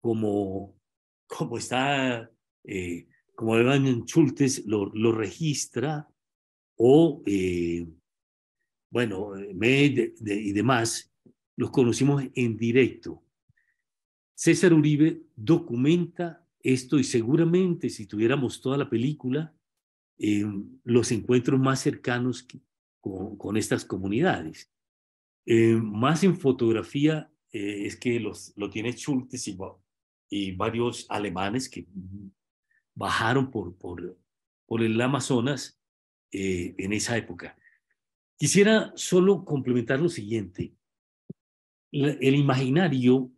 como, como está, eh, como Evan Schultes lo, lo registra, o, eh, bueno, y demás, los conocimos en directo. César Uribe documenta esto y seguramente si tuviéramos toda la película, eh, los encuentros más cercanos con, estas comunidades. Eh, más en fotografía eh, es que los, lo tiene Schultes y, varios alemanes que bajaron por, por, por el Amazonas en esa época. Quisiera solo complementar lo siguiente. el imaginario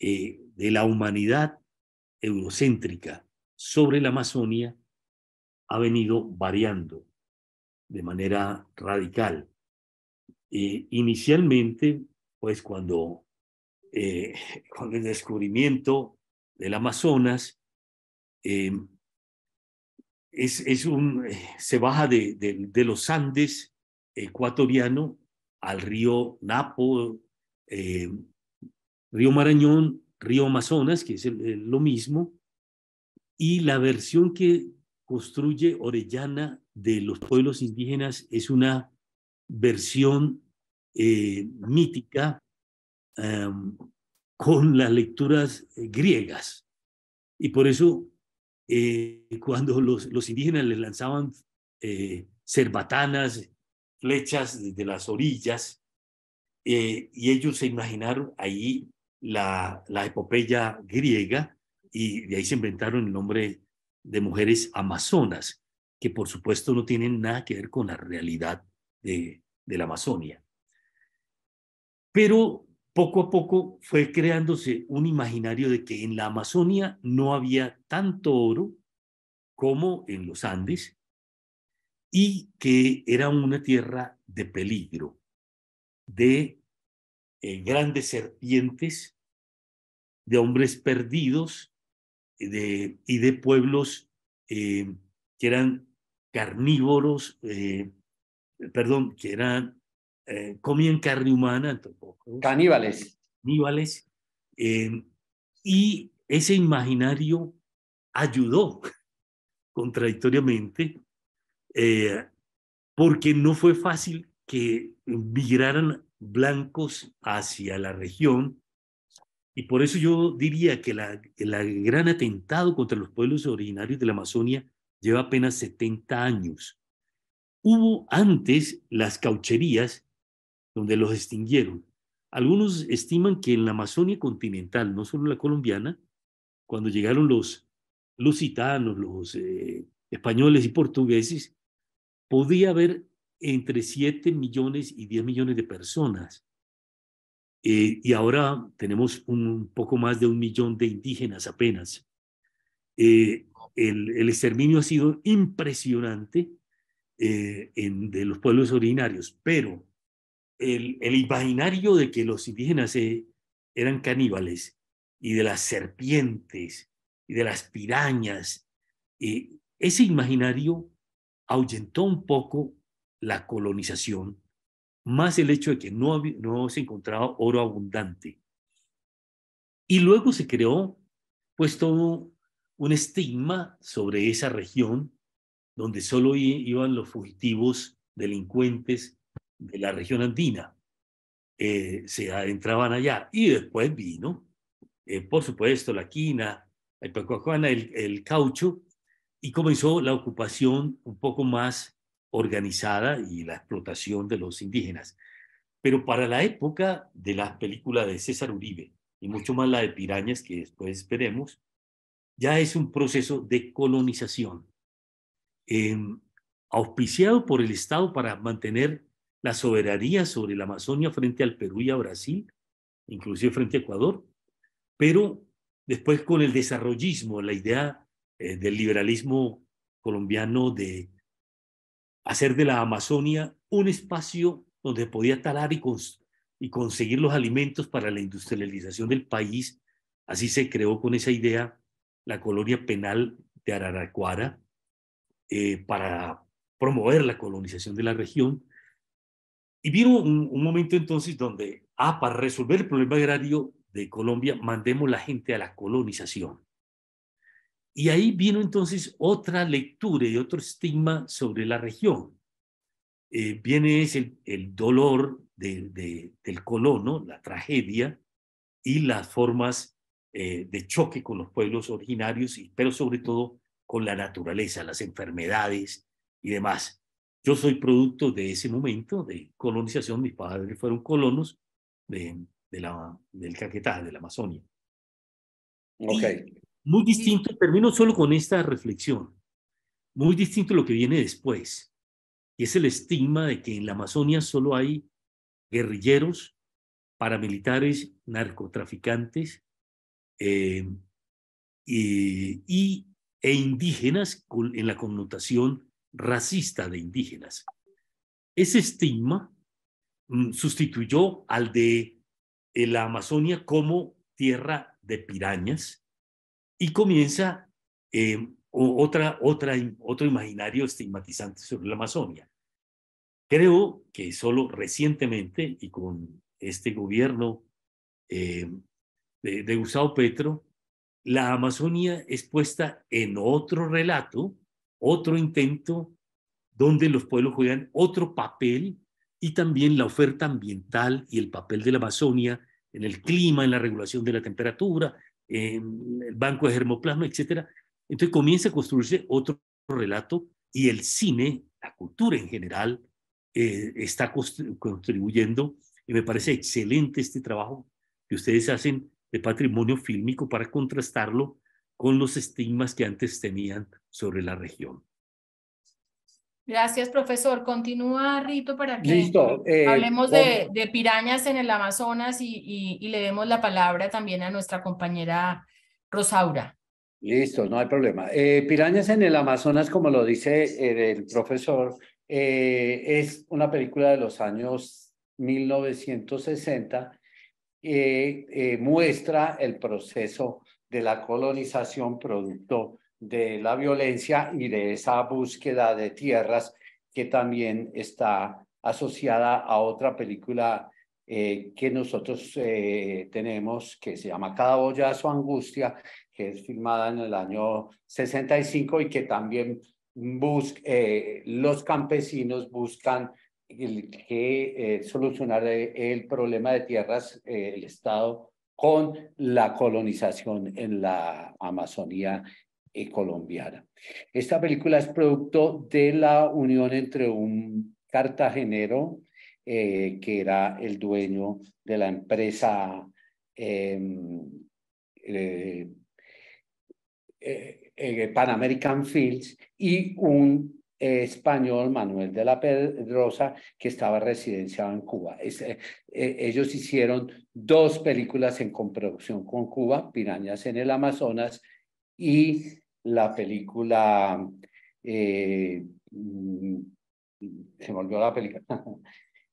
de la humanidad eurocéntrica sobre la Amazonia ha venido variando de manera radical. inicialmente, pues cuando eh, [laughs] con el descubrimiento del Amazonas, em, es, es un, eh, se baja de, los Andes ecuatoriano al río Napo, em, río Marañón, río Amazonas, que es lo mismo, y la versión que construye Orellana de los pueblos indígenas es una versión eh, mítica em, con las lecturas griegas. Y por eso, eh, cuando los, los, indígenas les lanzaban eh, cerbatanas, flechas de las orillas, y ellos se imaginaron ahí la, la epopeya griega, y de ahí se inventaron el nombre de mujeres amazonas, que por supuesto no tienen nada que ver con la realidad de, la Amazonia. Pero poco a poco fue creándose un imaginario de que en la Amazonia no había tanto oro como en los Andes y que era una tierra de peligro, de eh, grandes serpientes, de hombres perdidos, y de pueblos eh, que eran carnívoros, eh, perdón, que eran, eh, comían carne humana. Caníbales. Caníbales. y ese imaginario ayudó, [laughs] contradictoriamente, porque no fue fácil que migraran blancos hacia la región y por eso yo diría que el gran atentado contra los pueblos originarios de la Amazonia lleva apenas 70 años. Hubo antes las caucherías donde los extinguieron. Algunos estiman que en la Amazonia continental, no solo la colombiana, cuando llegaron los lusitanos, los eh, españoles y portugueses, podía haber entre 7 millones y 10 millones de personas. Eh, y ahora tenemos un poco más de un millón de indígenas apenas. Eh, el, exterminio ha sido impresionante eh, de los pueblos originarios, pero el, el imaginario de que los indígenas eran caníbales y de las serpientes y de las pirañas, ese imaginario ahuyentó un poco la colonización más el hecho de que no, no se encontraba oro abundante. Y luego se creó pues todo un estigma sobre esa región donde solo iban los fugitivos delincuentes de la región andina. Eh, se adentraban allá y después vino, eh, por supuesto, la quina, el el caucho, y comenzó la ocupación un poco más organizada y la explotación de los indígenas. Pero para la época de las películas de César Uribe, y mucho más la de Pirañas, que después veremos, ya es un proceso de colonización, em, auspiciado por el Estado para mantener la soberanía sobre la Amazonia frente al Perú y a Brasil, inclusive frente a Ecuador, pero después con el desarrollismo, la idea eh, del liberalismo colombiano de hacer de la Amazonia un espacio donde podía talar y, y conseguir los alimentos para la industrialización del país. Así se creó con esa idea la colonia penal de Araraquara eh, para promover la colonización de la región. Y vino un, un momento entonces donde, ah, para resolver el problema agrario de Colombia, mandemos la gente a la colonización. Y ahí vino entonces otra lectura y otro estigma sobre la región. Eh, viene es el, dolor de, del colono, la tragedia y las formas eh, de choque con los pueblos originarios, y, pero sobre todo con la naturaleza, las enfermedades y demás. Yo soy producto de ese momento de colonización, mis padres fueron colonos de, la, del Caquetá, de la Amazonia. Okay. Muy distinto, termino solo con esta reflexión, muy distinto lo que viene después, y es el estigma de que en la Amazonia solo hay guerrilleros, paramilitares, narcotraficantes eh, y, e indígenas en la connotación racista de indígenas. Ese estigma mm, sustituyó al de eh, la Amazonia como tierra de pirañas, y comienza eh, otra, otra, otro imaginario estigmatizante sobre la Amazonia. Creo que solo recientemente y con este gobierno eh, de, de Gustavo Petro, la Amazonia es puesta en otro relato, otro intento donde los pueblos juegan otro papel y también la oferta ambiental y el papel de la Amazonia en el clima, en la regulación de la temperatura, eh, el banco de germoplasma, etcétera Entonces comienza a construirse otro relato y el cine, la cultura en general, eh, está contribuyendo y me parece excelente este trabajo que ustedes hacen de patrimonio fílmico para contrastarlo con los estigmas que antes tenían sobre la región. Gracias, profesor. Continúa, Rito, para que eh, hablemos de, pirañas en el Amazonas y, le demos la palabra también a nuestra compañera Rosaura. Listo, no hay problema. Eh, pirañas en el Amazonas, como lo dice eh, el profesor, es una película de los años 1960. que muestra el proceso de la colonización producto de la violencia y de esa búsqueda de tierras que también está asociada a otra película eh, que nosotros eh, tenemos que se llama Cada olla su angustia, que es filmada en el año 65 y que también busca, eh, los campesinos buscan que solucionar el problema de tierras, el Estado, con la colonización en la Amazonía eh, colombiana. Esta película es producto de la unión entre un cartagenero eh, que era el dueño de la empresa em, eh, Pan American Fields y un español, Manuel de la Pedrosa, que estaba residenciado en Cuba. ellos hicieron dos películas en comproducción con Cuba, Pirañas en el Amazonas y la película, eh, mm, se volvió la película, [laughs]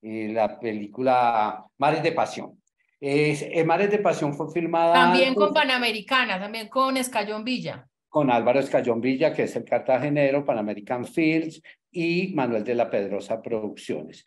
eh, la película Mares de Pasión. Eh, Mares de Pasión fue filmada... También con Panamericana, también con Escayón Villa. Con Álvaro Escayón Villa, que es el cartagenero, Panamerican Fields, y Manuel de la Pedrosa Producciones.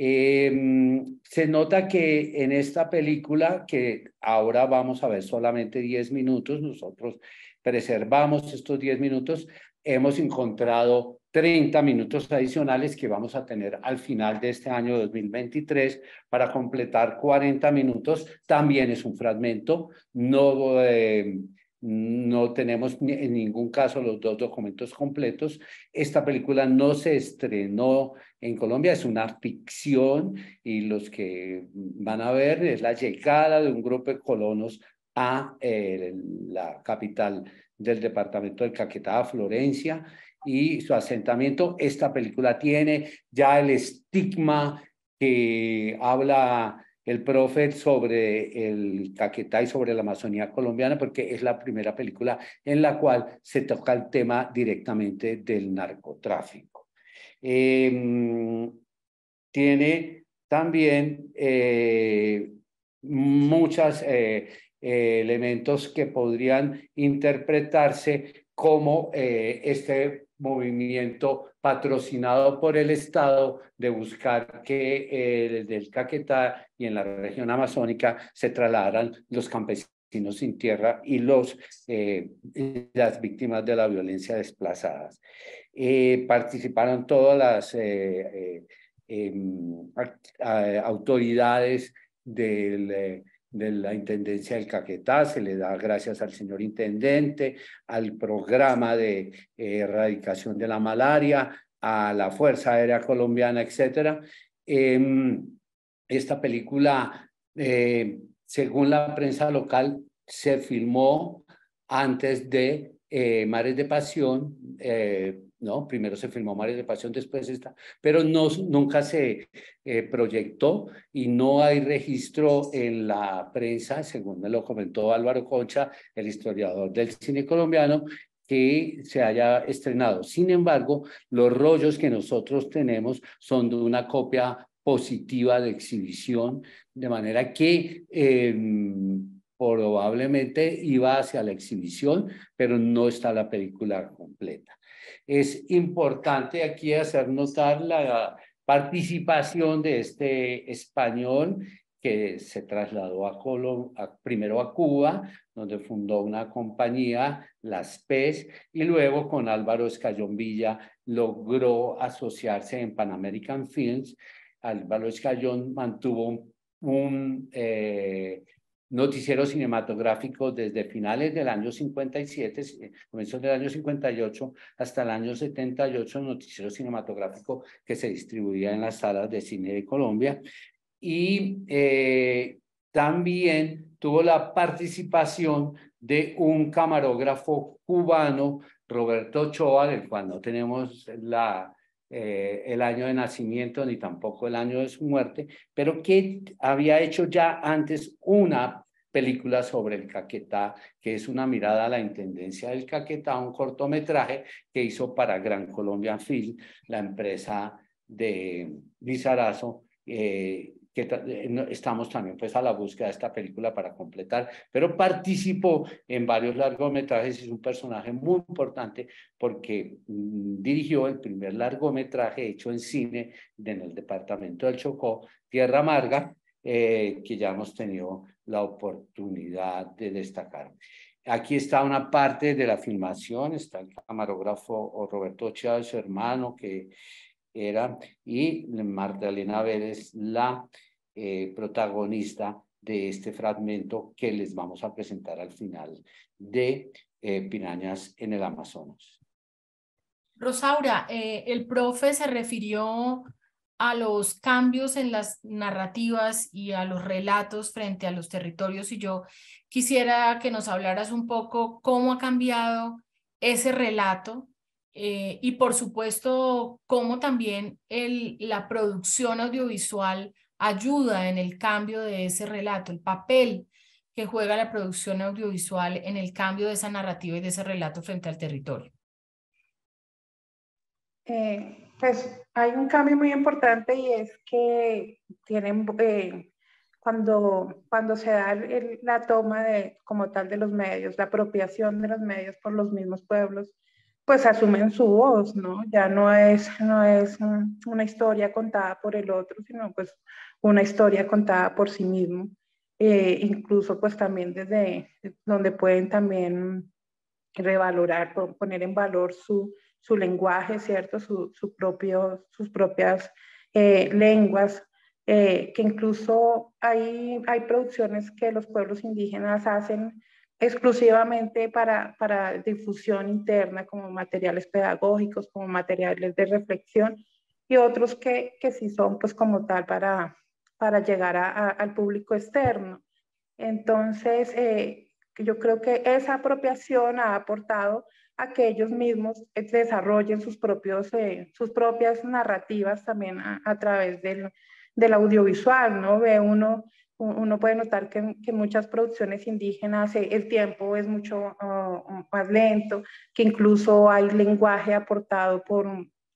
Em, se nota que en esta película, que ahora vamos a ver solamente 10 minutos, nosotros preservamos estos 10 minutos, hemos encontrado 30 minutos adicionales que vamos a tener al final de este año 2023 para completar 40 minutos. También es un fragmento, no... Em, no tenemos en ningún caso los dos documentos completos. Esta película no se estrenó en Colombia, es una ficción y los que van a ver es la llegada de un grupo de colonos a eh, la capital del departamento del Caquetá, Florencia, y su asentamiento. Esta película tiene ya el estigma que habla el profe sobre el Caquetá y sobre la Amazonía colombiana, porque es la primera película en la cual se toca el tema directamente del narcotráfico. Em, tiene también eh, muchos eh, elementos que podrían interpretarse como eh, este movimiento patrocinado por el Estado de buscar que desde eh, el Caquetá y en la región amazónica se trasladaran los campesinos sin tierra y los, eh, las víctimas de la violencia desplazadas. Eh, participaron todas las em, autoridades del de la Intendencia del Caquetá, se le da gracias al señor Intendente, al programa de eh, erradicación de la malaria, a la Fuerza Aérea Colombiana, etc. Em, esta película, eh, según la prensa local, se filmó antes de eh, Mares de Pasión, ¿no? Primero se filmó María de Pasión, después esta, pero no, nunca se eh, proyectó y no hay registro en la prensa, según me lo comentó Álvaro Concha, el historiador del cine colombiano, que se haya estrenado. Sin embargo, los rollos que nosotros tenemos son de una copia positiva de exhibición, de manera que... Em, probablemente iba hacia la exhibición, pero no está la película completa es importante aquí hacer notar la participación de este español que se trasladó a primero a Cuba, donde fundó una compañía, Las PES, y luego con Álvaro Escayón Villa logró asociarse en Pan American Films. Álvaro Escayón mantuvo un, eh, noticiero cinematográfico desde finales del año 57, eh, comienzos del año 58 hasta el año 78, noticiero cinematográfico que se distribuía en las salas de cine de Colombia. Y eh, también tuvo la participación de un camarógrafo cubano, Roberto Ochoa, del cual no tenemos la, eh, el año de nacimiento ni tampoco el año de su muerte, pero que había hecho ya antes una película sobre el Caquetá, que es una mirada a la intendencia del Caquetá, un cortometraje que hizo para Gran Colombia Film, la empresa de Lizarazo, eh, que eh, estamos también pues a la búsqueda de esta película para completar, pero participó en varios largometrajes y es un personaje muy importante porque mm, dirigió el primer largometraje hecho en cine en el departamento del Chocó, Tierra Amarga, eh, que ya hemos tenido la oportunidad de destacar. Aquí está una parte de la filmación, está el camarógrafo Roberto Chávez, su hermano, que era, y Elena Vélez, la eh, protagonista de este fragmento que les vamos a presentar al final de eh, Pinañas en el Amazonas. Rosaura, eh, el profe se refirió a los cambios en las narrativas y a los relatos frente a los territorios y yo quisiera que nos hablaras un poco cómo ha cambiado ese relato eh, y por supuesto, cómo también el, la producción audiovisual ayuda en el cambio de ese relato, el papel que juega la producción audiovisual en el cambio de esa narrativa y de ese relato frente al territorio. Eh, pues hay un cambio muy importante y es que tienen, eh, cuando, cuando se da la toma de, como tal de los medios, la apropiación de los medios por los mismos pueblos, pues asumen su voz, ¿no? Ya no es, no es una historia contada por el otro, sino pues una historia contada por sí mismo, eh, incluso pues también desde donde pueden también revalorar, poner en valor su, su lenguaje, ¿cierto? Su, propio, sus propias eh, lenguas, eh, que incluso hay, hay producciones que los pueblos indígenas hacen exclusivamente para, difusión interna, como materiales pedagógicos, como materiales de reflexión, y otros que, que sí son pues como tal para, para llegar al público externo. Entonces, eh, yo creo que esa apropiación ha aportado a que ellos mismos eh, desarrollen sus, propios, eh, sus propias narrativas también a, través del, del, audiovisual, ¿no? Ve uno uno puede notar que, que, muchas producciones indígenas eh, el tiempo es mucho oh, oh, más lento, que incluso hay lenguaje aportado por,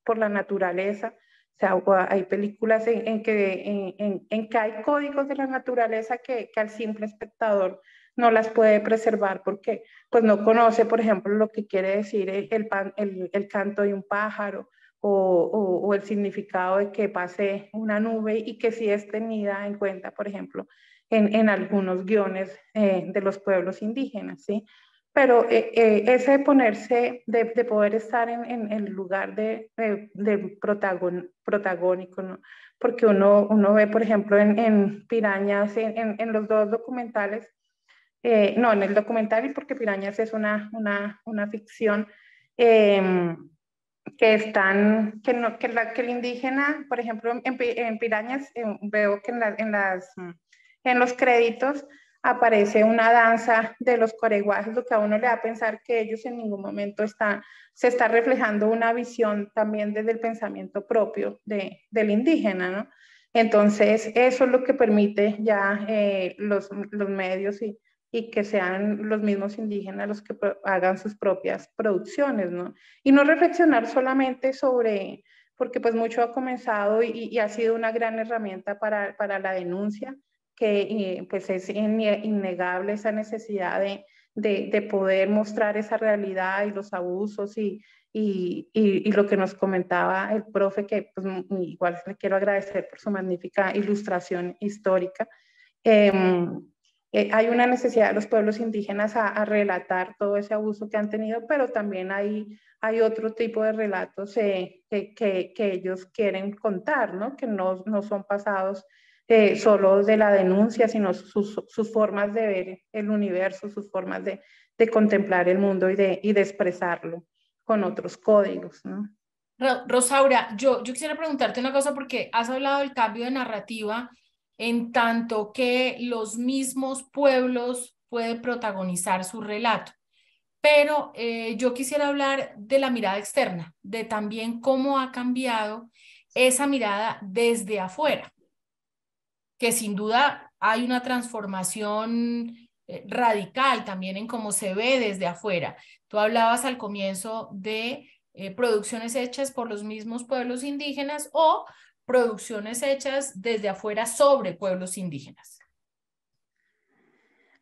por la naturaleza. O sea, hay películas en, que, en, en, que hay códigos de la naturaleza que, que, al simple espectador no las puede preservar porque pues no conoce, por ejemplo, lo que quiere decir eh, el, el canto de un pájaro, o, el significado de que pase una nube y que sí es tenida en cuenta, por ejemplo, en, en algunos guiones eh, de los pueblos indígenas, ¿sí? Pero eh, eh, ese ponerse, de, de poder estar en, en el lugar de, de protagon, protagónico, porque uno, uno ve, por ejemplo, en, en Pirañas, en, los dos documentales, no, en el documental, y porque Pirañas es una, una, una ficción, em, que están, que, no, que, la, que el indígena, por ejemplo, en, Pirañas, eh, veo que en, las, en los créditos aparece una danza de los coreguajes, lo que a uno le da a pensar que ellos en ningún momento está, se está reflejando una visión también desde el pensamiento propio de, del indígena, ¿no? Entonces, eso es lo que permite ya eh, los, los medios y y que sean los mismos indígenas los que hagan sus propias producciones, ¿no? Y no reflexionar solamente sobre, porque pues mucho ha comenzado y, ha sido una gran herramienta para, para la denuncia, que eh, pues es innegable esa necesidad de, de, poder mostrar esa realidad y los abusos y, y, y, lo que nos comentaba el profe, que pues, igual le quiero agradecer por su magnífica ilustración histórica. Eh, eh, hay una necesidad de los pueblos indígenas a, relatar todo ese abuso que han tenido, pero también hay, hay otro tipo de relatos eh, que, ellos quieren contar, que no, son pasados eh, solo de la denuncia, sino sus, formas de ver el universo, sus formas de, contemplar el mundo y de, expresarlo con otros códigos. Rosaura, yo, yo quisiera preguntarte una cosa porque has hablado del cambio de narrativa en tanto que los mismos pueblos pueden protagonizar su relato. Pero eh, yo quisiera hablar de la mirada externa, de también cómo ha cambiado esa mirada desde afuera, que sin duda hay una transformación eh, radical también en cómo se ve desde afuera. Tú hablabas al comienzo de eh, producciones hechas por los mismos pueblos indígenas o producciones hechas desde afuera sobre pueblos indígenas?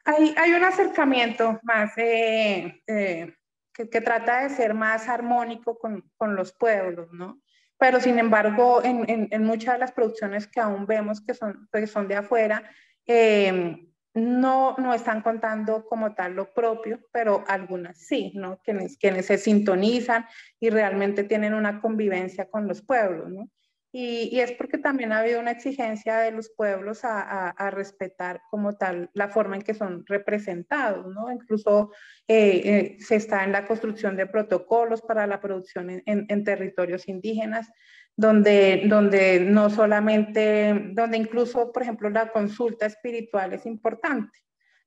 Hay, un acercamiento más eh, eh, que, trata de ser más armónico con, los pueblos, ¿no? pero sin embargo en, muchas de las producciones que aún vemos que son, que son de afuera, em, no, están contando como tal lo propio, pero algunas sí, ¿no? Quienes, quienes se sintonizan y realmente tienen una convivencia con los pueblos, ¿no? Y, es porque también ha habido una exigencia de los pueblos a, respetar como tal la forma en que son representados, ¿no? Incluso eh, eh, se está en la construcción de protocolos para la producción en, territorios indígenas, donde, donde no solamente, donde incluso, por ejemplo, la consulta espiritual es importante,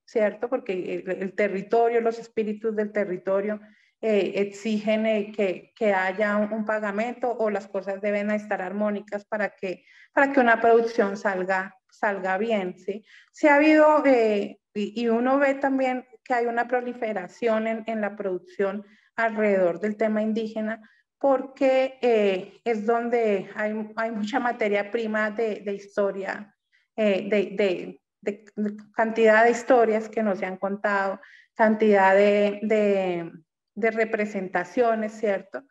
¿cierto? Porque el territorio, los espíritus del territorio eh, exigen eh, que, haya un, pagamento o las cosas deben estar armónicas para que, para que una producción salga, salga bien. ¿sí? Si ha habido, eh, y, uno ve también que hay una proliferación en, la producción alrededor del tema indígena, porque es donde hay, mucha materia prima de, historia, de, cantidad de historias que nos han contado, cantidad de de representaciones, ¿cierto?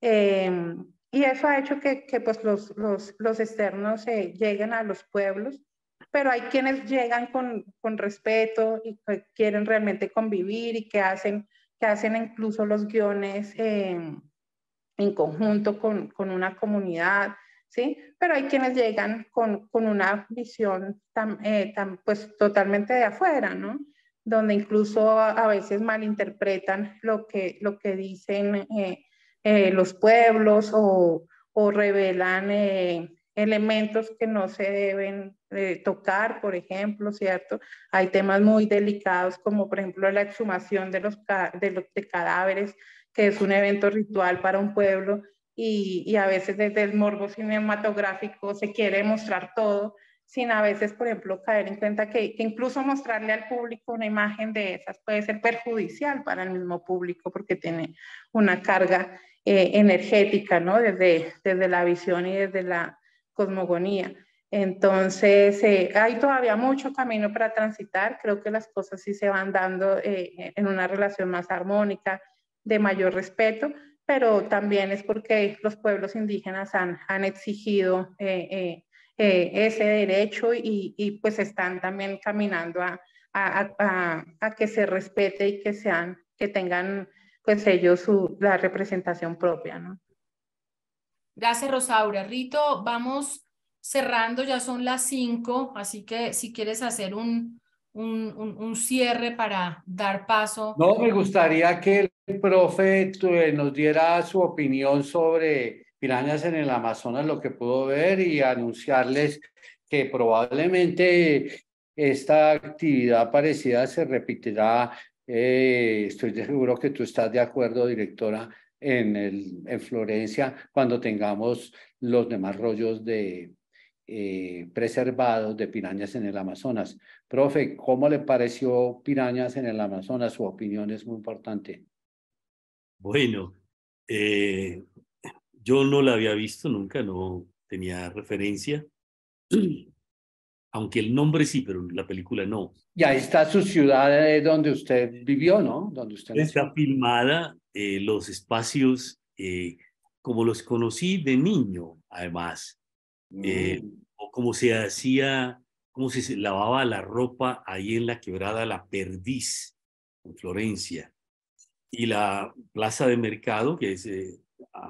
Em, y eso ha hecho que, pues los, externos eh, lleguen a los pueblos, pero hay quienes llegan con, respeto y que quieren realmente convivir y que hacen, que hacen incluso los guiones em, en conjunto con, una comunidad, ¿sí? Pero hay quienes llegan con, una visión eh, tan pues totalmente de afuera, ¿no? donde incluso a, veces malinterpretan lo que, lo que dicen eh, eh, los pueblos o, revelan eh, elementos que no se deben tocar, por ejemplo, ¿cierto? Hay temas muy delicados como por ejemplo la exhumación de, los, de, cadáveres, que es un evento ritual para un pueblo y a veces desde el morbo cinematográfico se quiere mostrar todo sin a veces, por ejemplo, caer en cuenta que, incluso mostrarle al público una imagen de esas puede ser perjudicial para el mismo público porque tiene una carga eh, energética, ¿no? Desde, desde la visión y desde la cosmogonía. Entonces, eh, hay todavía mucho camino para transitar. Creo que las cosas sí se van dando eh, en una relación más armónica, de mayor respeto, pero también es porque los pueblos indígenas han, han exigido eh, ese derecho y, y, pues están también caminando a, a, a, que se respete y que sean, que tengan pues ellos su, la representación propia, ¿no? Gracias, Rosaura. Rito, vamos cerrando, ya son las cinco, así que si quieres hacer un, un, un, un, cierre para dar paso. No, me gustaría que el profe eh, nos diera su opinión sobre pirañas en el Amazonas lo que puedo ver y anunciarles que probablemente esta actividad parecida se repetirá. Eh, estoy seguro que tú estás de acuerdo, directora, en, Florencia cuando tengamos los demás rollos de eh, preservados de pirañas en el Amazonas. Profe, ¿cómo le pareció pirañas en el Amazonas? Su opinión es muy importante. Bueno, eh, yo no la había visto nunca, no tenía referencia. [clears throat] Aunque el nombre sí, pero la película no. Y ahí está su ciudad eh, donde usted vivió, ¿no? Donde usted está filmada, eh, los espacios, eh, como los conocí de niño, además, mm. o como se hacía, como se lavaba la ropa ahí en la quebrada La Perdiz, en Florencia, y la plaza de mercado, que es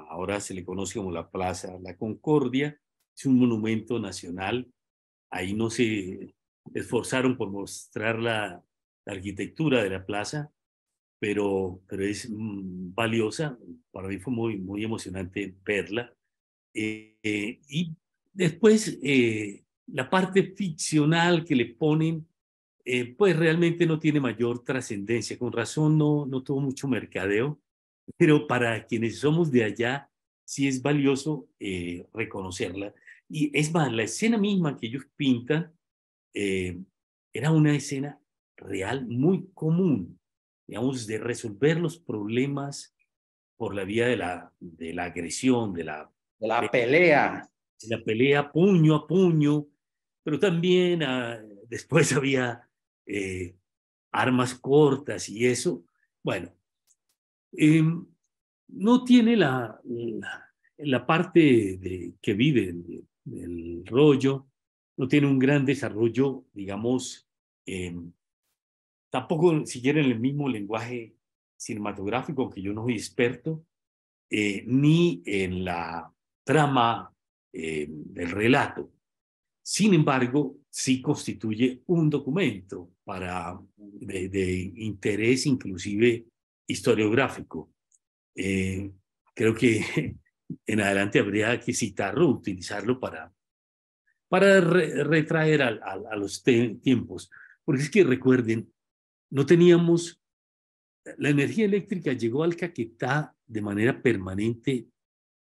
ahora se le conoce como la Plaza La Concordia, es un monumento nacional. Ahí no se esforzaron por mostrar la, arquitectura de la plaza, pero, pero es mm, valiosa. Para mí fue muy, muy emocionante verla. Eh, eh, y después, eh, la parte ficcional que le ponen, pues realmente no tiene mayor trascendencia. Con razón no, no tuvo mucho mercadeo pero para quienes somos de allá, sí es valioso eh, reconocerla. Y es más, la escena misma que ellos pintan eh, era una escena real muy común, digamos, de resolver los problemas por la vía de la, de la agresión, de la, la pelea. la pelea puño a puño, pero también ah, después [laughs] había eh, armas cortas y eso. Bueno, eh, no tiene la, la, parte de, que vive el, rollo, no tiene un gran desarrollo, digamos, em, tampoco siquiera en el mismo lenguaje cinematográfico, que yo no soy experto, eh, ni en la trama em, del relato. Sin embargo, sí constituye un documento para, de interés inclusive historiográfico. Eh, creo que [laughs] en adelante habría que citarlo, utilizarlo para, para retraer a, a, los tiempos. Porque es que recuerden, no teníamos, la energía eléctrica llegó al Caquetá de manera permanente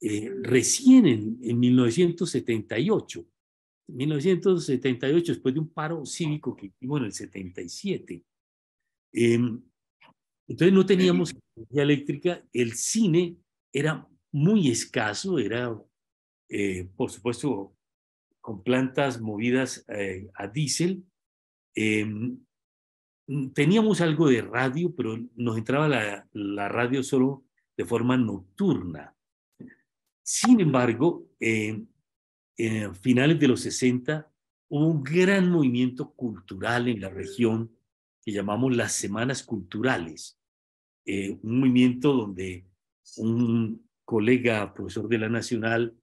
eh, recién en, en 1978. 1978, después de un paro cívico que tuvo en el 77. Eh, em, entonces no teníamos energía eléctrica, el cine era muy escaso, era, eh, por supuesto, con plantas movidas eh, a diésel. Em, teníamos algo de radio, pero nos entraba la, radio solo de forma nocturna. Sin embargo, em, en finales de los 60 hubo un gran movimiento cultural en la región que llamamos las semanas culturales, eh, un movimiento donde un colega profesor de la Nacional,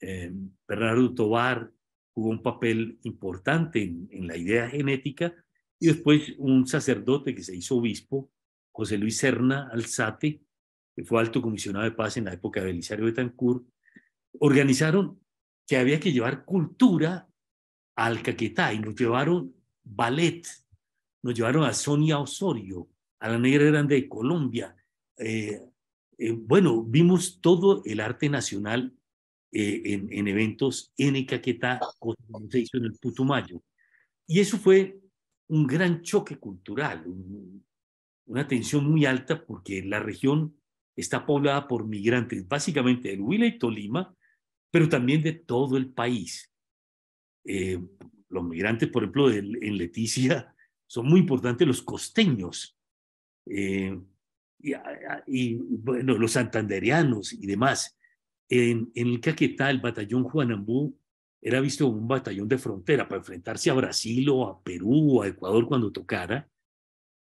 eh, Bernardo Tobar, jugó un papel importante en, la idea genética, y después un sacerdote que se hizo obispo, José Luis Serna Alzate, que fue alto comisionado de paz en la época de Belisario Betancourt, organizaron que había que llevar cultura al Caquetá y nos llevaron ballet, nos llevaron a Sonia Osorio, a la Negra Grande de Colombia. Eh, eh, bueno, vimos todo el arte nacional eh, en, eventos en Icaquetá, se hizo en el Putumayo. Y eso fue un gran choque cultural, una tensión muy alta porque la región está poblada por migrantes, básicamente del Huila y Tolima, pero también de todo el país. los migrantes, por ejemplo, en Leticia son muy importantes los costeños, eh, y, bueno, los santanderianos y demás. En, el Caquetá, el batallón Juanambú era visto como un batallón de frontera para enfrentarse a Brasil o a Perú o a Ecuador cuando tocara,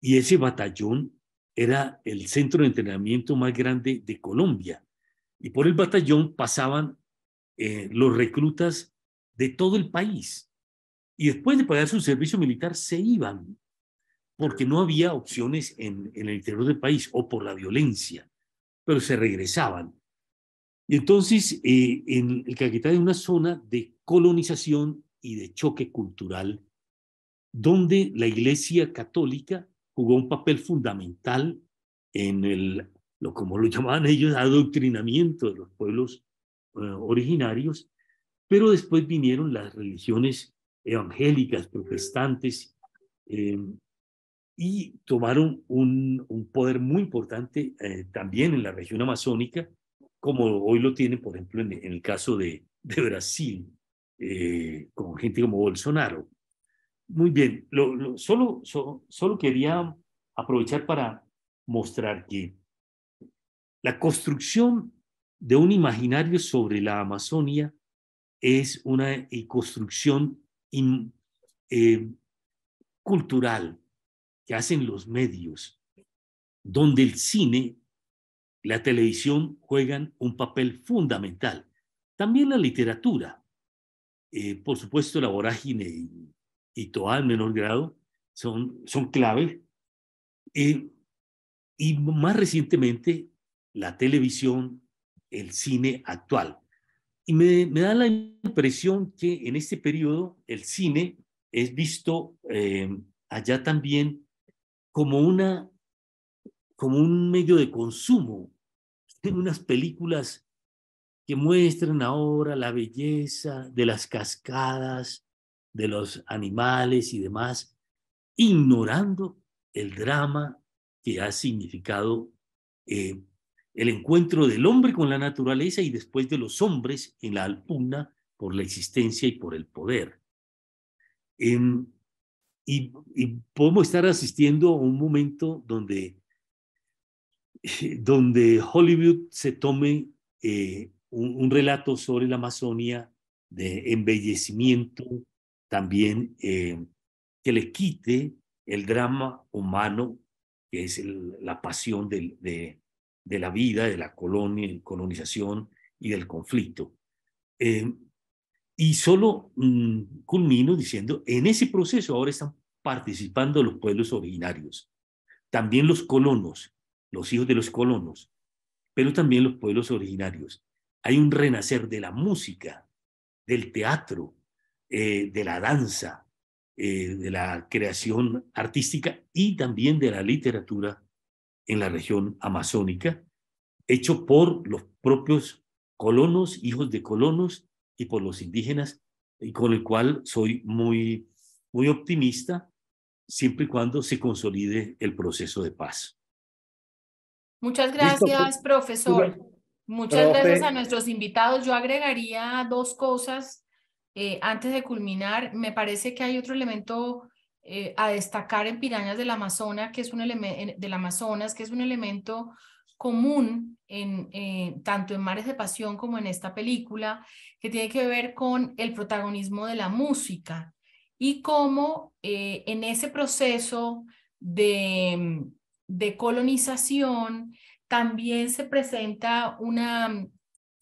y ese batallón era el centro de entrenamiento más grande de Colombia. Y por el batallón pasaban eh, los reclutas de todo el país y después de pagar su servicio militar se iban, porque no había opciones en, el interior del país o por la violencia, pero se regresaban. Y entonces, eh, en el Caquetá es una zona de colonización y de choque cultural, donde la Iglesia Católica jugó un papel fundamental en el, lo, como lo [laughs] llamaban ellos, adoctrinamiento de los pueblos eh, originarios, pero después vinieron las religiones evangélicas, protestantes, em, y tomaron un, poder muy importante eh, también en la región amazónica, como hoy lo tienen, por ejemplo, en, el caso de, de Brasil, eh, con gente como Bolsonaro. Muy bien, solo, solo quería aprovechar para mostrar que la construcción de un imaginario sobre la Amazonia es una construcción eh, cultural que hacen los medios, donde el cine, la televisión juegan un papel fundamental. También la literatura, eh, por supuesto la vorágine y, y al menor grado, son, son clave. Eh, y más recientemente, la televisión, el cine actual. Y me, da la impresión que en este periodo el cine es visto eh, allá también como, una, como un medio de consumo. Tienen unas películas que muestran ahora la belleza de las cascadas, de los animales y demás, ignorando el drama que ha significado eh, el encuentro del hombre con la naturaleza y después de los hombres en la alpuna por la existencia y por el poder. Em, y, podemos estar asistiendo a un momento donde, [laughs] donde Hollywood se tome eh, un, relato sobre la Amazonia de embellecimiento, también eh, que le quite el drama humano, que es la pasión del, de, de la vida, de la colonia, colonización y del conflicto. Eh, y solo mm, culmino diciendo, en ese proceso ahora están participando los pueblos originarios, también los colonos, los hijos de los colonos, pero también los pueblos originarios. Hay un renacer de la música, del teatro, eh, de la danza, eh, de la creación artística y también de la literatura en la región amazónica, hecho por los propios colonos, hijos de colonos y por los indígenas, y con el cual soy muy, muy optimista siempre y cuando se consolide el proceso de paz. Muchas pues. gracias, profesor. Muchas gracias a nuestros invitados. Yo agregaría dos cosas eh, antes de culminar. Me parece que hay otro elemento eh, a destacar en Pirañas del, Amazonas, que es un del Amazonas, que es un elemento común en, eh, tanto en Mares de Pasión como en esta película, que tiene que ver con el protagonismo de la música y cómo eh, en ese proceso de, colonización también se presenta una,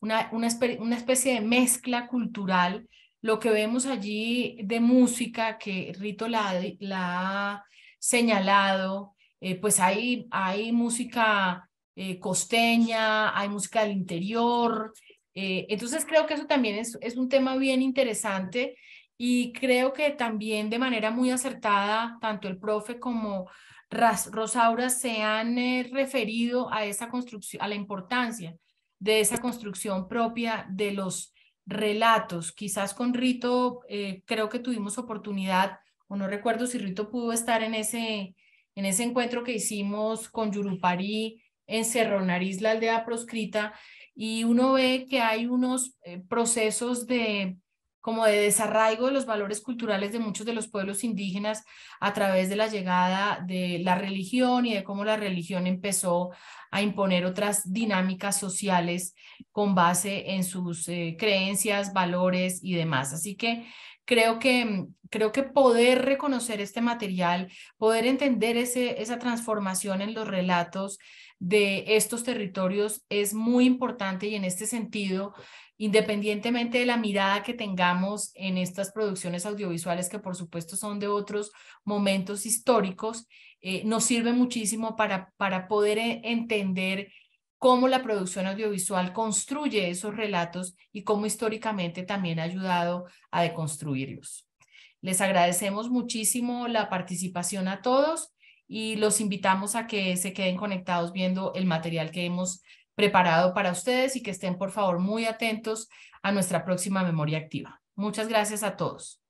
una especie de mezcla cultural lo que vemos allí de música que Rito la, ha señalado, eh, pues hay, hay música eh, costeña, hay música del interior. Eh, entonces creo que eso también es, un tema bien interesante y creo que también de manera muy acertada, tanto el profe como Rosaura se han referido a esa construcción, a la importancia de esa construcción propia de los relatos, quizás con Rito, eh, creo que tuvimos oportunidad, o no recuerdo si Rito pudo estar en ese, en ese encuentro que hicimos con Yurupari en Cerro Nariz, la aldea proscrita, y uno ve que hay unos eh, procesos de como de desarraigo de los valores culturales de muchos de los pueblos indígenas a través de la llegada de la religión y de cómo la religión empezó a imponer otras dinámicas sociales con base en sus eh, creencias, valores y demás. Así que creo que, creo que poder reconocer este material, poder entender ese, esa transformación en los relatos de estos territorios es muy importante y en este sentido independientemente de la mirada que tengamos en estas producciones audiovisuales, que por supuesto son de otros momentos históricos, eh, nos sirve muchísimo para, para poder eh, entender cómo la producción audiovisual construye esos relatos y cómo históricamente también ha ayudado a deconstruirlos. Les agradecemos muchísimo la participación a todos y los invitamos a que se queden conectados viendo el material que hemos preparado para ustedes y que estén por favor muy atentos a nuestra próxima memoria activa. Muchas gracias a todos.